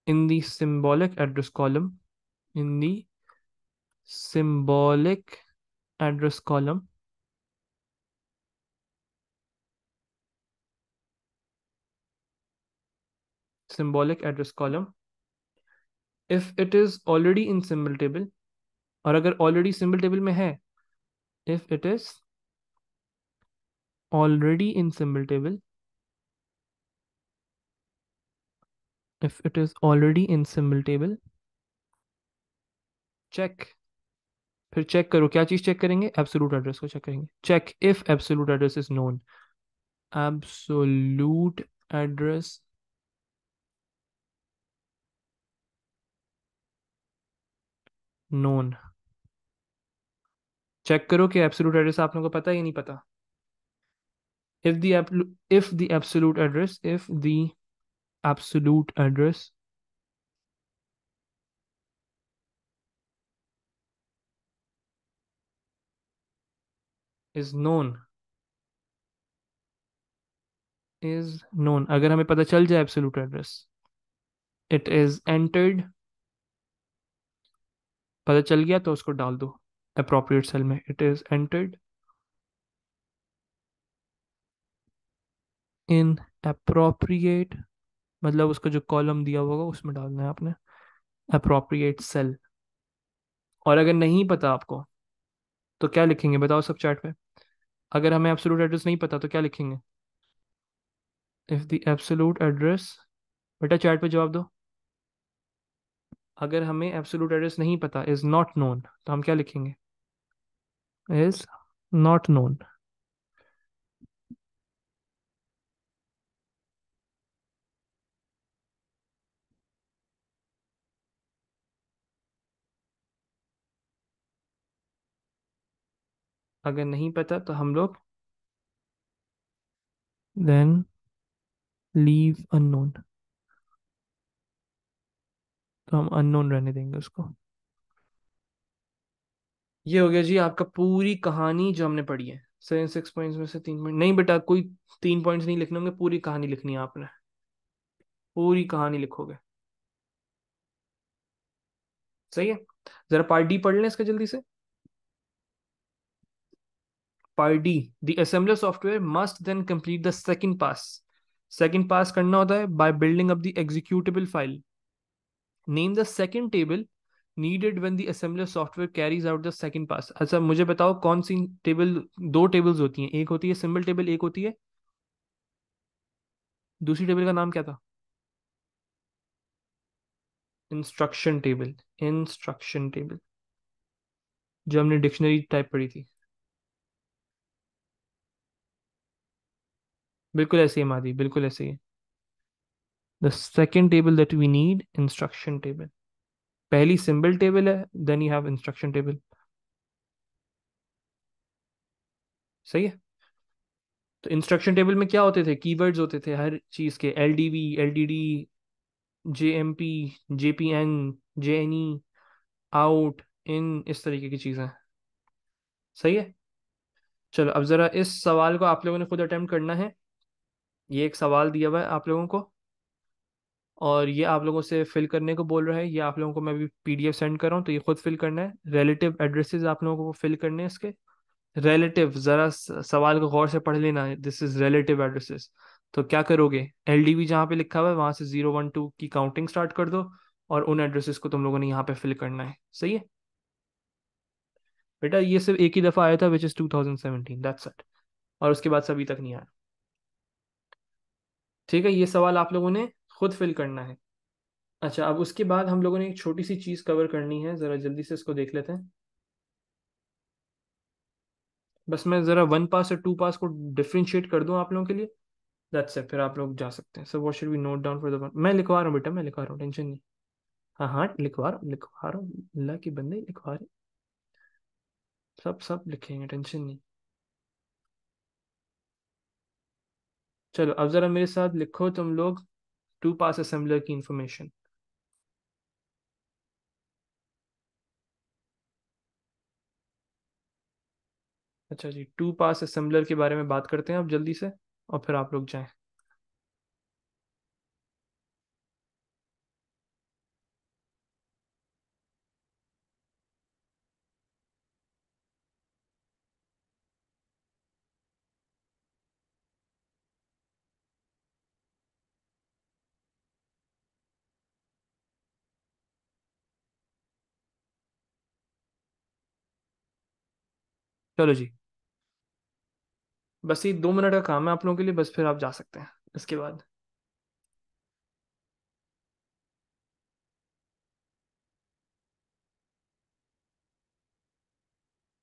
in the symbolic address column in the symbolic address column symbolic address column if it is already in symbol table और अगर ऑलरेडी सिंबल टेबल में है if it is already in symbol table if it is already in symbol table check फिर चेक करो क्या चीज चेक करेंगे एब्सोलूट एड्रेस को चेक करेंगे check if absolute address is known absolute address known check करो कि एब्सोलूट एड्रेस आप लोगों को पता है या नहीं पता if the if the absolute address if the absolute address is known is known अगर हमें पता चल जाए absolute address it is entered पता चल गया तो उसको डाल दो अप्रोप्रिएट सेल में it is entered in appropriate मतलब उसका जो कॉलम दिया होगा उसमें डालना है आपने अप्रोप्रिएट सेल और अगर नहीं पता आपको तो क्या लिखेंगे बताओ सब चैट पे अगर हमें एब्सोलूट एड्रेस नहीं पता तो क्या लिखेंगे इफ़ द एब्सोलूट एड्रेस बेटा चैट पे जवाब दो अगर हमें एब्सोलूट एड्रेस नहीं पता इज़ नॉट नोन तो हम क्या लिखेंगे is not known. अगर नहीं पता तो हम लोग देन लीव अनोन तो हम अननोन रहने देंगे उसको ये हो गया जी आपका पूरी कहानी जो हमने पढ़ी है सेवन सिक्स पॉइंट्स में से तीन पॉइंट नहीं बेटा कोई तीन पॉइंट्स नहीं लिखने होंगे पूरी कहानी लिखनी है आपने पूरी कहानी लिखोगे सही है जरा पार्ट डी पढ़ लें इसका जल्दी से part D the assembler software must then complete the second pass second pass करना होता है by building up the executable file name the second table needed when the assembler software carries out the second pass अच्छा मुझे बताओ कौन सी टेबल दो टेबल्स होती हैं एक होती है सिंबल टेबल एक होती है दूसरी टेबल का नाम क्या था इंस्ट्रक्शन टेबल इंस्ट्रक्शन टेबल जो हमने डिक्शनरी टाइप पढ़ी थी बिल्कुल ऐसे ही मादी बिल्कुल ऐसे ही the second table that we need instruction table पहली सिंबल टेबल है then you have instruction table सही है तो इंस्ट्रक्शन टेबल में क्या होते थे कीवर्ड्स होते थे हर चीज़ के L D V L D D J M P J P N J N E out in इस तरीके की चीज़ें सही है चलो अब ज़रा इस सवाल को आप लोगों ने खुद अटेम्प्ट करना है ये एक सवाल दिया हुआ है आप लोगों को और ये आप लोगों से फिल करने को बोल रहा है ये आप लोगों को मैं अभी पीडीएफ सेंड कर रहा हूँ तो ये खुद फिल करना है रिलेटिव एड्रेसेस आप लोगों को फिल करने हैं इसके रिलेटिव ज़रा सवाल को गौर से पढ़ लेना दिस इज़ रिलेटिव एड्रेसेस तो क्या करोगे एल डी जहाँ पे लिखा हुआ है वहाँ से जीरो वन टू की काउंटिंग स्टार्ट कर दो और उन एड्रेसेस को तुम लोगों ने यहाँ पे फिल करना है सही है बेटा ये सिर्फ एक ही दफ़ा आया था which is two thousand seventeen that's it और उसके बाद सभी अभी तक नहीं आया ठीक है ये सवाल आप लोगों ने खुद फिल करना है अच्छा अब उसके बाद हम लोगों ने एक छोटी सी चीज़ कवर करनी है ज़रा जल्दी से इसको देख लेते हैं बस मैं ज़रा वन पास और टू पास को डिफ्रेंशिएट कर दूं आप लोगों के लिए दैट्स इट फिर आप लोग जा सकते हैं sir what should be note down for the one मैं लिखवा रहा हूँ बेटा मैं लिखवा रहा हूँ टेंशन नहीं हाँ हाँ लिखवा रहा हूँ लिखवा रहा हूँ अल्लाह के बंदे लिखवा रहे सब सब लिखेंगे टेंशन नहीं चलो अब ज़रा मेरे साथ लिखो तुम लोग टू पास असेंबलर की इंफॉर्मेशन अच्छा जी टू पास असेंबलर के बारे में बात करते हैं आप जल्दी से और फिर आप लोग जाएं चलो जी बस ये दो मिनट का काम है आप लोगों के लिए बस फिर आप जा सकते हैं इसके बाद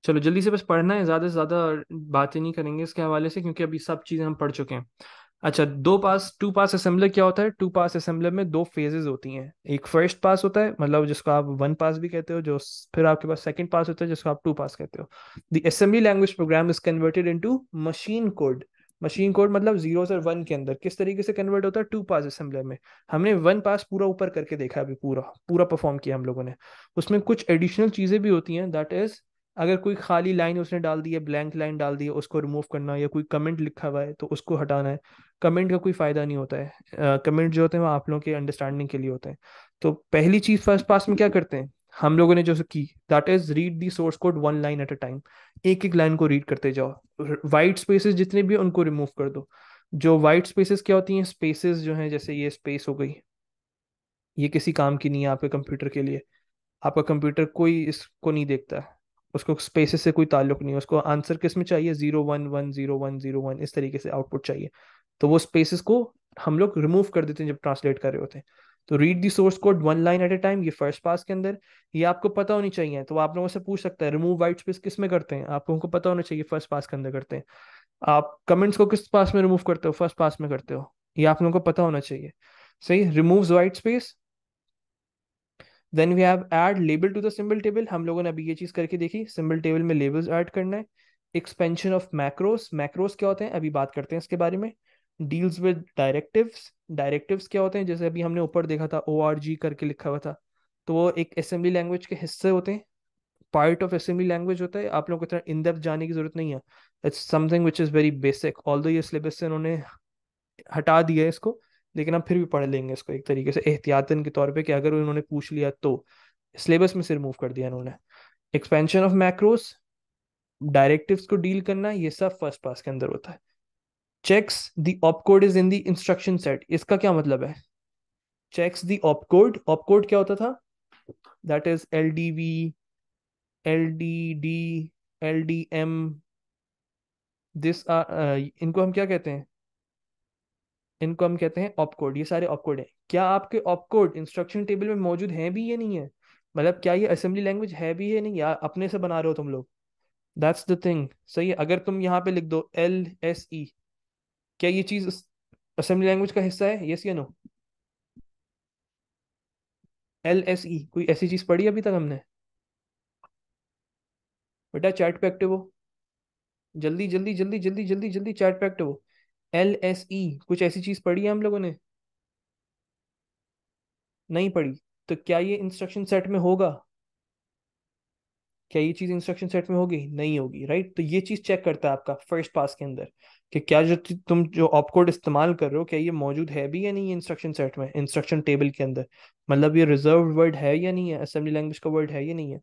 चलो जल्दी से बस पढ़ना है ज़्यादा से ज़्यादा बातें नहीं करेंगे इसके हवाले से क्योंकि अभी सब चीज़ें हम पढ़ चुके हैं अच्छा दो पास टू पास असेंबलर क्या होता है टू पास असेंबलर में दो फेजेस होती हैं एक फर्स्ट पास होता है मतलब जिसको आप वन पास भी कहते हो जो फिर आपके पास सेकंड पास होता है जिसको आप टू पास कहते हो the assembly language program is converted into machine code machine code मतलब जीरो और वन के अंदर किस तरीके से कन्वर्ट होता है टू पास असेंबलर में हमने वन पास पूरा ऊपर करके देखा अभी पूरा पूरा परफॉर्म किया हम लोगों ने उसमें कुछ एडिशनल चीज़ें भी होती हैं दैट इज अगर कोई खाली लाइन उसने डाल दी है ब्लैंक लाइन डाल दी है उसको रिमूव करना या कोई कमेंट लिखा हुआ है तो उसको हटाना है कमेंट का कोई फ़ायदा नहीं होता है कमेंट uh, जो होते हैं वो आप लोगों के अंडरस्टैंडिंग के लिए होते हैं तो पहली चीज़ फर्स्ट पास में क्या करते हैं हम लोगों ने जो की that is read the source code one line at a time एक एक लाइन को रीड करते जाओ वाइट स्पेसेस जितने भी उनको रिमूव कर दो जो वाइट स्पेसेस क्या होती हैं स्पेसेस जो हैं जैसे ये स्पेस हो गई ये किसी काम की नहीं है आपके कंप्यूटर के लिए आपका कंप्यूटर कोई इसको नहीं देखता है उसको स्पेसिस से कोई ताल्लुक नहीं है उसको आंसर किस में चाहिए zero one one zero one zero one इस तरीके से आउटपुट चाहिए तो वो स्पेसिस को हम लोग रिमूव कर देते हैं जब ट्रांसलेट कर रहे होते हैं तो read the source code one line at a time ये फर्स्ट पास के अंदर ये आपको पता होनी चाहिए तो आप लोगों से पूछ सकता है रिमूव वाइट स्पेस किस में करते हैं आप लोगों को पता होना चाहिए फर्स्ट पास के अंदर करते हैं आप कमेंट्स को किस पास में रिमूव करते हो फर्स्ट पास में करते हो ये आप लोगों को पता होना चाहिए सही remove white space then we have add label to the symbol table हम लोगों ने अभी ये चीज़ करके देखी सिंबल टेबल में लेबल्स एड करना है एक्सपेंशन ऑफ मैक्रोस मैक्रोस क्या होते हैं अभी बात करते हैं इसके बारे में डील्स विद डायरेक्टिव्स डायरेक्टिव्स क्या होते हैं जैसे अभी हमने ऊपर देखा था ओ आर जी करके लिखा हुआ था तो वो एक असेंबली लैंग्वेज के हिस्से होते हैं पार्ट ऑफ असेंबली लैंग्वेज होता है आप लोगों को इतना इन डेप्थ जाने की जरूरत नहीं है it's something which is very basic although ये सिलेबस से उन्होंने हटा दिया है इसको लेकिन आप फिर भी पढ़ लेंगे इसको एक तरीके से एहतियातन के तौर पे कि अगर उन्होंने पूछ लिया तो सिलेबस में से रिमूव कर दिया उन्होंने एक्सपेंशन ऑफ मैक्रोस डायरेक्टिव्स को डील करना ये सब फर्स्ट पास के अंदर होता है checks the opcode is in the instruction set इसका क्या मतलब है चेक्स दी ऑपकोड ऑपकोड क्या होता था that is L D V L D D L D M this इनको हम क्या कहते हैं इनको हम कहते हैं ऑपकोड ये सारे ऑपकोड हैं क्या आपके ऑपकोड इंस्ट्रक्शन टेबल में मौजूद हैं भी या नहीं है मतलब क्या ये असेंबली लैंग्वेज है भी है नहीं या अपने से बना रहे हो तुम लोग दैट्स द थिंग सही है अगर तुम यहाँ पे लिख दो एल एस ई क्या ये चीज असेंबली लैंग्वेज का हिस्सा है यस या नो एल एस ई कोई ऐसी चीज पढ़ी अभी तक हमने बेटा चैट पे एक्टिव हो जल्दी जल्दी जल्दी जल्दी जल्दी जल्दी चैट पे एक्टिव हो एल एस ई कुछ ऐसी चीज पढ़ी है हम लोगों ने नहीं पढ़ी तो क्या ये इंस्ट्रक्शन सेट में होगा क्या ये चीज इंस्ट्रक्शन सेट में होगी नहीं होगी राइट तो ये चीज चेक करता है आपका फर्स्ट पास के अंदर कि क्या जो तुम जो ऑपकोड इस्तेमाल कर रहे हो क्या ये मौजूद है भी या नहीं इंस्ट्रक्शन सेट में इंस्ट्रक्शन टेबल के अंदर मतलब ये रिजर्व वर्ड है या नहीं है असेंबली लैंग्वेज का वर्ड है या नहीं है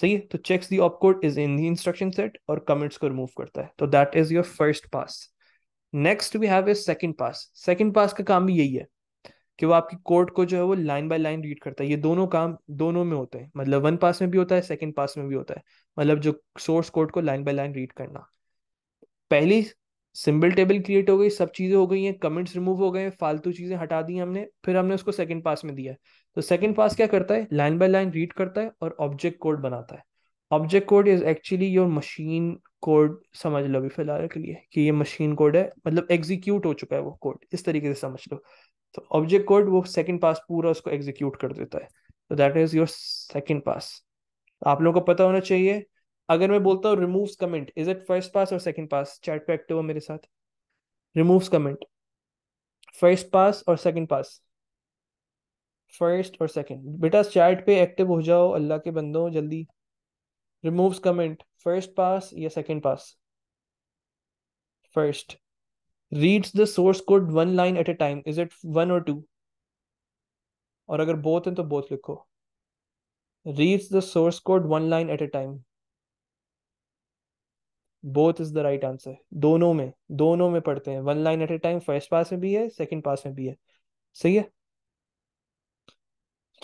सही है तो checks the opcode is in the instruction set और कमेंट्स को रिमूव करता है तो that is your first pass next we have a second pass second pass का काम भी यही है कि वो आपकी कोर्ट को जो है वो लाइन बाय लाइन रीड करता है ये दोनों काम दोनों में होते हैं मतलब वन पास में भी होता है सेकंड पास में भी होता है मतलब जो सोर्स कोर्ट को लाइन बाय लाइन रीड करना पहली सिंबल टेबल क्रिएट हो गई सब चीज़ें हो गई हैं कमेंट्स रिमूव हो गए फालतू चीज़ें हटा दी हमने फिर हमने उसको सेकेंड पास में दिया तो सेकेंड पास क्या करता है लाइन बाय लाइन रीड करता है और ऑब्जेक्ट कोड बनाता है object code is actually your machine code समझ लो अभी फिलहाल के लिए कि ये मशीन कोड है मतलब एग्जीक्यूट हो चुका है वो कोड इस तरीके से समझ लो तो ऑब्जेक्ट कोड वो सेकंड पास पूरा उसको एग्जीक्यूट कर देता है तो that is your second pass आप लोगों को पता होना चाहिए अगर मैं बोलता हूँ remove comment is it first pass और सेकंड पास चैट पे एक्टिव हो मेरे साथ रिमूव कमेंट फर्स्ट पास और सेकंड पास फर्स्ट और सेकंड बेटा चैट पे एक्टिव हो जाओ अल्लाह के बंदो जल्दी रिमूव्स कमेंट फर्स्ट पास या second pass first reads the source code one line at a time is it one और टू और अगर बोथ हैं तो बोथ लिखो reads the source code one line at a time both is the right answer दोनों में दोनों में पढ़ते हैं one line at a time first pass में भी है सेकेंड पास में भी है सही है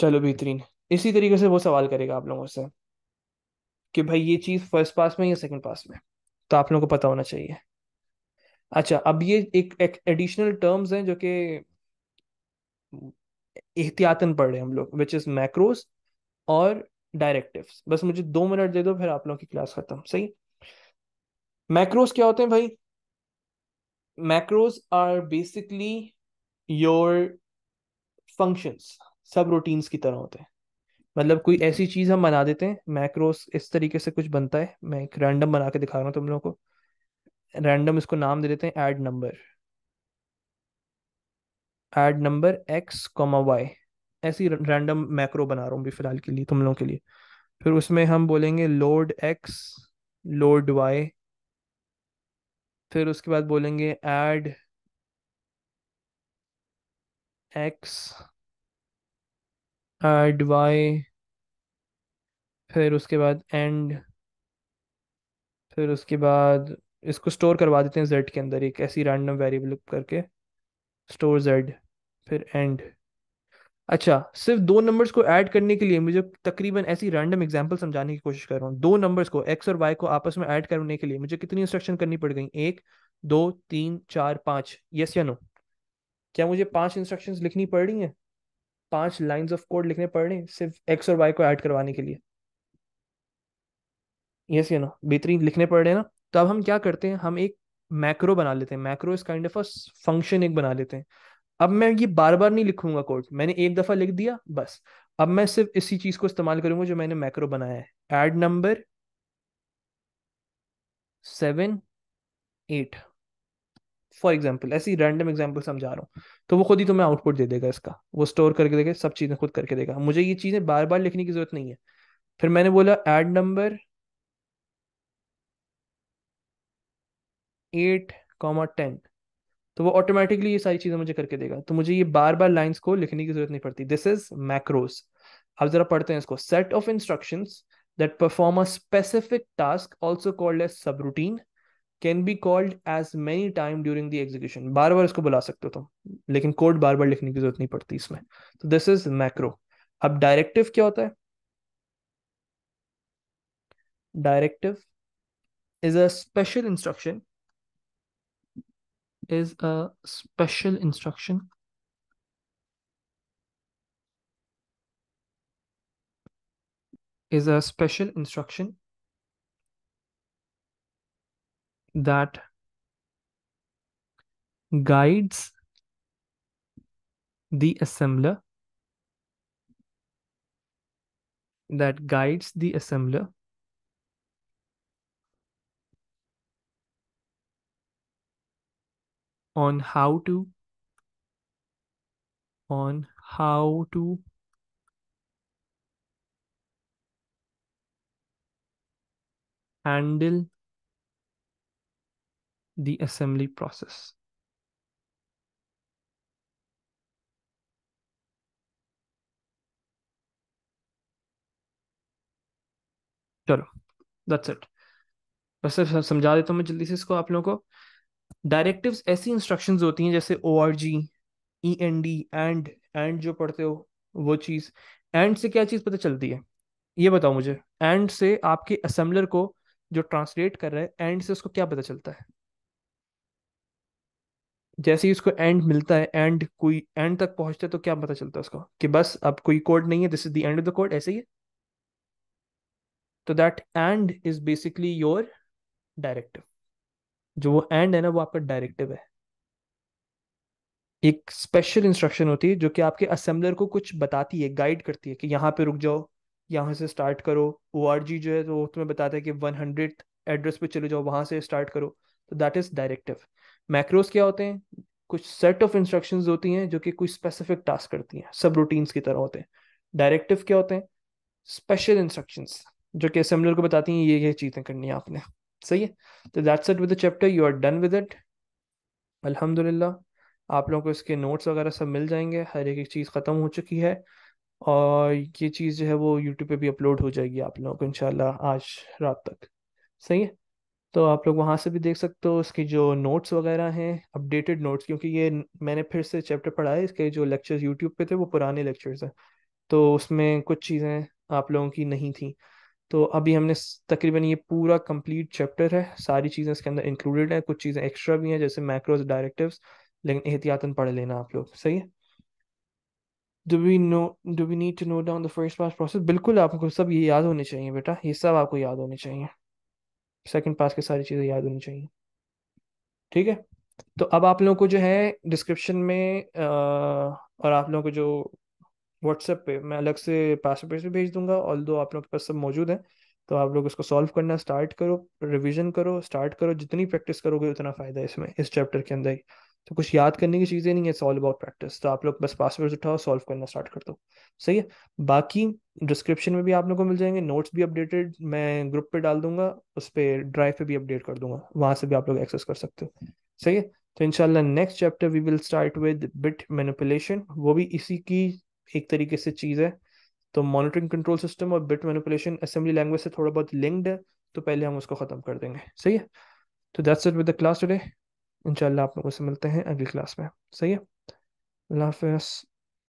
चलो बेहतरीन इसी तरीके से वो सवाल करेगा आप लोगों से कि भाई ये चीज़ फर्स्ट पास में या सेकंड पास में तो आप लोगों को पता होना चाहिए अच्छा अब ये एक एडिशनल टर्म्स हैं जो कि एहतियातन पढ़ रहे हैं हम लोग विच इज़ मैक्रोस और डायरेक्टिव्स बस मुझे दो मिनट दे दो फिर आप लोगों की क्लास खत्म सही मैक्रोस क्या होते हैं भाई macros are basically your functions subroutines की तरह होते हैं मतलब कोई ऐसी चीज़ हम बना देते हैं मैक्रोस इस तरीके से कुछ बनता है मैं एक रैंडम बना के दिखा रहा हूँ तुम लोगों को रैंडम इसको नाम दे देते हैं add number add number x comma y ऐसी रैंडम मैक्रो बना रहा हूँ भी फिलहाल के लिए तुम लोगों के लिए फिर उसमें हम बोलेंगे लोड एक्स लोड वाई फिर उसके बाद बोलेंगे ऐड एक्स एड वाई फिर उसके बाद एंड फिर उसके बाद इसको स्टोर करवा देते हैं जेड के अंदर एक ऐसी रैंडम वेरिएबल करके स्टोर जेड फिर एंड अच्छा सिर्फ दो नंबर्स को ऐड करने के लिए मुझे तकरीबन ऐसी रैंडम एग्जांपल समझाने की कोशिश कर रहा हूँ दो नंबर्स को एक्स और वाई को आपस में ऐड करने के लिए मुझे कितनी इंस्ट्रक्शन करनी पड़ गई एक दो तीन चार पाँच यस या नो क्या मुझे पांच इंस्ट्रक्शंस लिखनी पड़ रही हैं पांच लाइंस ऑफ कोड लिखने पड़ रहे हैं सिर्फ एक्स और वाई को ऐड करवाने के लिए यस ये ना बेहतरीन लिखने पड़ रहे हैं ना तो अब हम क्या करते हैं हम एक मैक्रो बना लेते हैं मैक्रो इस काइंड ऑफ अ फंक्शन एक बना लेते हैं अब मैं ये बार बार नहीं लिखूंगा कोड मैंने एक दफा लिख दिया बस अब मैं सिर्फ इसी चीज को इस्तेमाल करूंगा जो मैंने मैक्रो बनाया है add number seven eight for example ऐसी रैंडम एग्जाम्पल समझा रहा हूँ तो वो खुद ही तुम्हें आउटपुट दे देगा इसका वो स्टोर करके देगा सब चीज़ें खुद करके देगा मुझे ये चीज़ें बार बार लिखने की जरूरत नहीं है फिर मैंने बोला add number eight comma ten तो वो ऑटोमेटिकली ये सारी चीज़ें मुझे करके देगा तो मुझे ये बार बार लाइन्स को लिखने की जरूरत नहीं पड़ती दिस इज मैक्रोस अब जरा पढ़ते हैं इसको set of instruction that perform a specific task also called as subroutine can be called as many time during the execution बार बार इसको बुला सकते हो तुम लेकिन कोड बार बार लिखने की जरूरत नहीं पड़ती इसमें तो दिस इज मैक्रो अब डायरेक्टिव क्या होता है directive is a special instruction is a special instruction is a special instruction that guides the assembler that guides the assembler on how to on how to handle the assembly process. चलो दैट्स इट बस समझा देता हूँ मैं जल्दी से इसको आप लोगों को डायरेक्टिव ऐसी इंस्ट्रक्शन होती हैं जैसे O R G E N D end end जो पढ़ते हो वो चीज़ एंड से क्या चीज़ पता चलती है ये बताओ मुझे एंड से आपके असेंबलर को जो ट्रांसलेट कर रहा है एंड से उसको क्या पता चलता है जैसे ही उसको एंड मिलता है एंड कोई एंड तक पहुंचता है तो क्या पता चलता है उसको कि बस अब कोई कोड नहीं है this is the end of the code ऐसे ही है तो that end is basically your directive जो वो एंड है ना वो आपका डायरेक्टिव है एक स्पेशल इंस्ट्रक्शन होती है जो कि आपके असेंबलर को कुछ बताती है गाइड करती है कि यहाँ पे रुक जाओ यहाँ से स्टार्ट करो ओ जो है तो वो तुम्हें बताता है कि वन हंड्रेड एड्रेस पे चले जाओ वहां से स्टार्ट करो तो दैट इज डायरेक्टिव मैक्रोस क्या होते हैं कुछ सेट ऑफ इंस्ट्रक्शंस होती हैं जो कि कोई स्पेसिफिक टास्क करती हैं सब रूटीन्स की तरह होते हैं डायरेक्टिव क्या होते हैं स्पेशल इंस्ट्रक्शंस जो कि असेंबलर को बताती हैं ये ये चीज़ें करनी है आपने सही है तो that's it with the chapter you are done with it अल्हम्दुलिल्लाह आप लोगों को इसके नोट्स वगैरह सब मिल जाएंगे हर एक एक चीज़ ख़त्म हो चुकी है और ये चीज़ जो है वो यूट्यूब पे भी अपलोड हो जाएगी आप लोगों को इंशाल्लाह आज रात तक सही है तो आप लोग वहाँ से भी देख सकते हो इसकी जो नोट्स वगैरह हैं अपडेटेड नोट्स क्योंकि ये मैंने फिर से चैप्टर है इसके जो लेक्चर्स यूट्यूब पे थे वो पुराने लेक्चर्स हैं तो उसमें कुछ चीज़ें आप लोगों की नहीं थी तो अभी हमने तकरीबन ये पूरा कंप्लीट चैप्टर है सारी चीज़ें इसके अंदर इंक्लूडेड हैं कुछ चीज़ें एक्स्ट्रा भी हैं जैसे मैक्रोज डायरेक्टिव्स लेकिन एहतियातन पढ़ लेना आप लोग सही है do we know do we need to know down the first pass process बिल्कुल आपको सब ये याद होने चाहिए बेटा ये सब आपको याद होने चाहिए सेकंड पास की सारी चीज़ें याद होनी चाहिए ठीक है तो अब आप लोगों को जो है डिस्क्रिप्शन में आ, और आप लोगों को जो व्हाट्सएप पे मैं अलग से पासवर्ड भी भेज दूंगा ऑल दो आप लोग के पास सब मौजूद है तो आप लोग इसको सॉल्व करना स्टार्ट करो रिविजन करो स्टार्ट करो जितनी प्रैक्टिस करोगे उतना फ़ायदा है इसमें इस चैप्टर के अंदर ही तो कुछ याद करने की चीज़ें नहीं है इट्स ऑल अबाउट प्रैक्टिस तो आप लोग बस पासवर्ड उठाओ सॉल्व करना स्टार्ट कर दो सही है बाकी डिस्क्रिप्शन में भी आप लोग को मिल जाएंगे नोट्स भी अपडेटेड मैं ग्रुप पे डाल दूंगा उस पर ड्राइव पे भी अपडेट कर दूंगा वहाँ से भी आप लोग एक्सेस कर सकते हो सही है तो इनशाला next chapter we will start with bit manipulation वो भी इसी की एक तरीके से चीज़ है तो मॉनिटरिंग कंट्रोल सिस्टम और बिट मैनिपुलेशन असेंबली लैंग्वेज से थोड़ा बहुत लिंक्ड है तो पहले हम उसको ख़त्म कर देंगे सही है तो that's it with the class today इंशाल्लाह आप लोगों से मिलते हैं अगली क्लास में सही है अल्लाह हाफिज़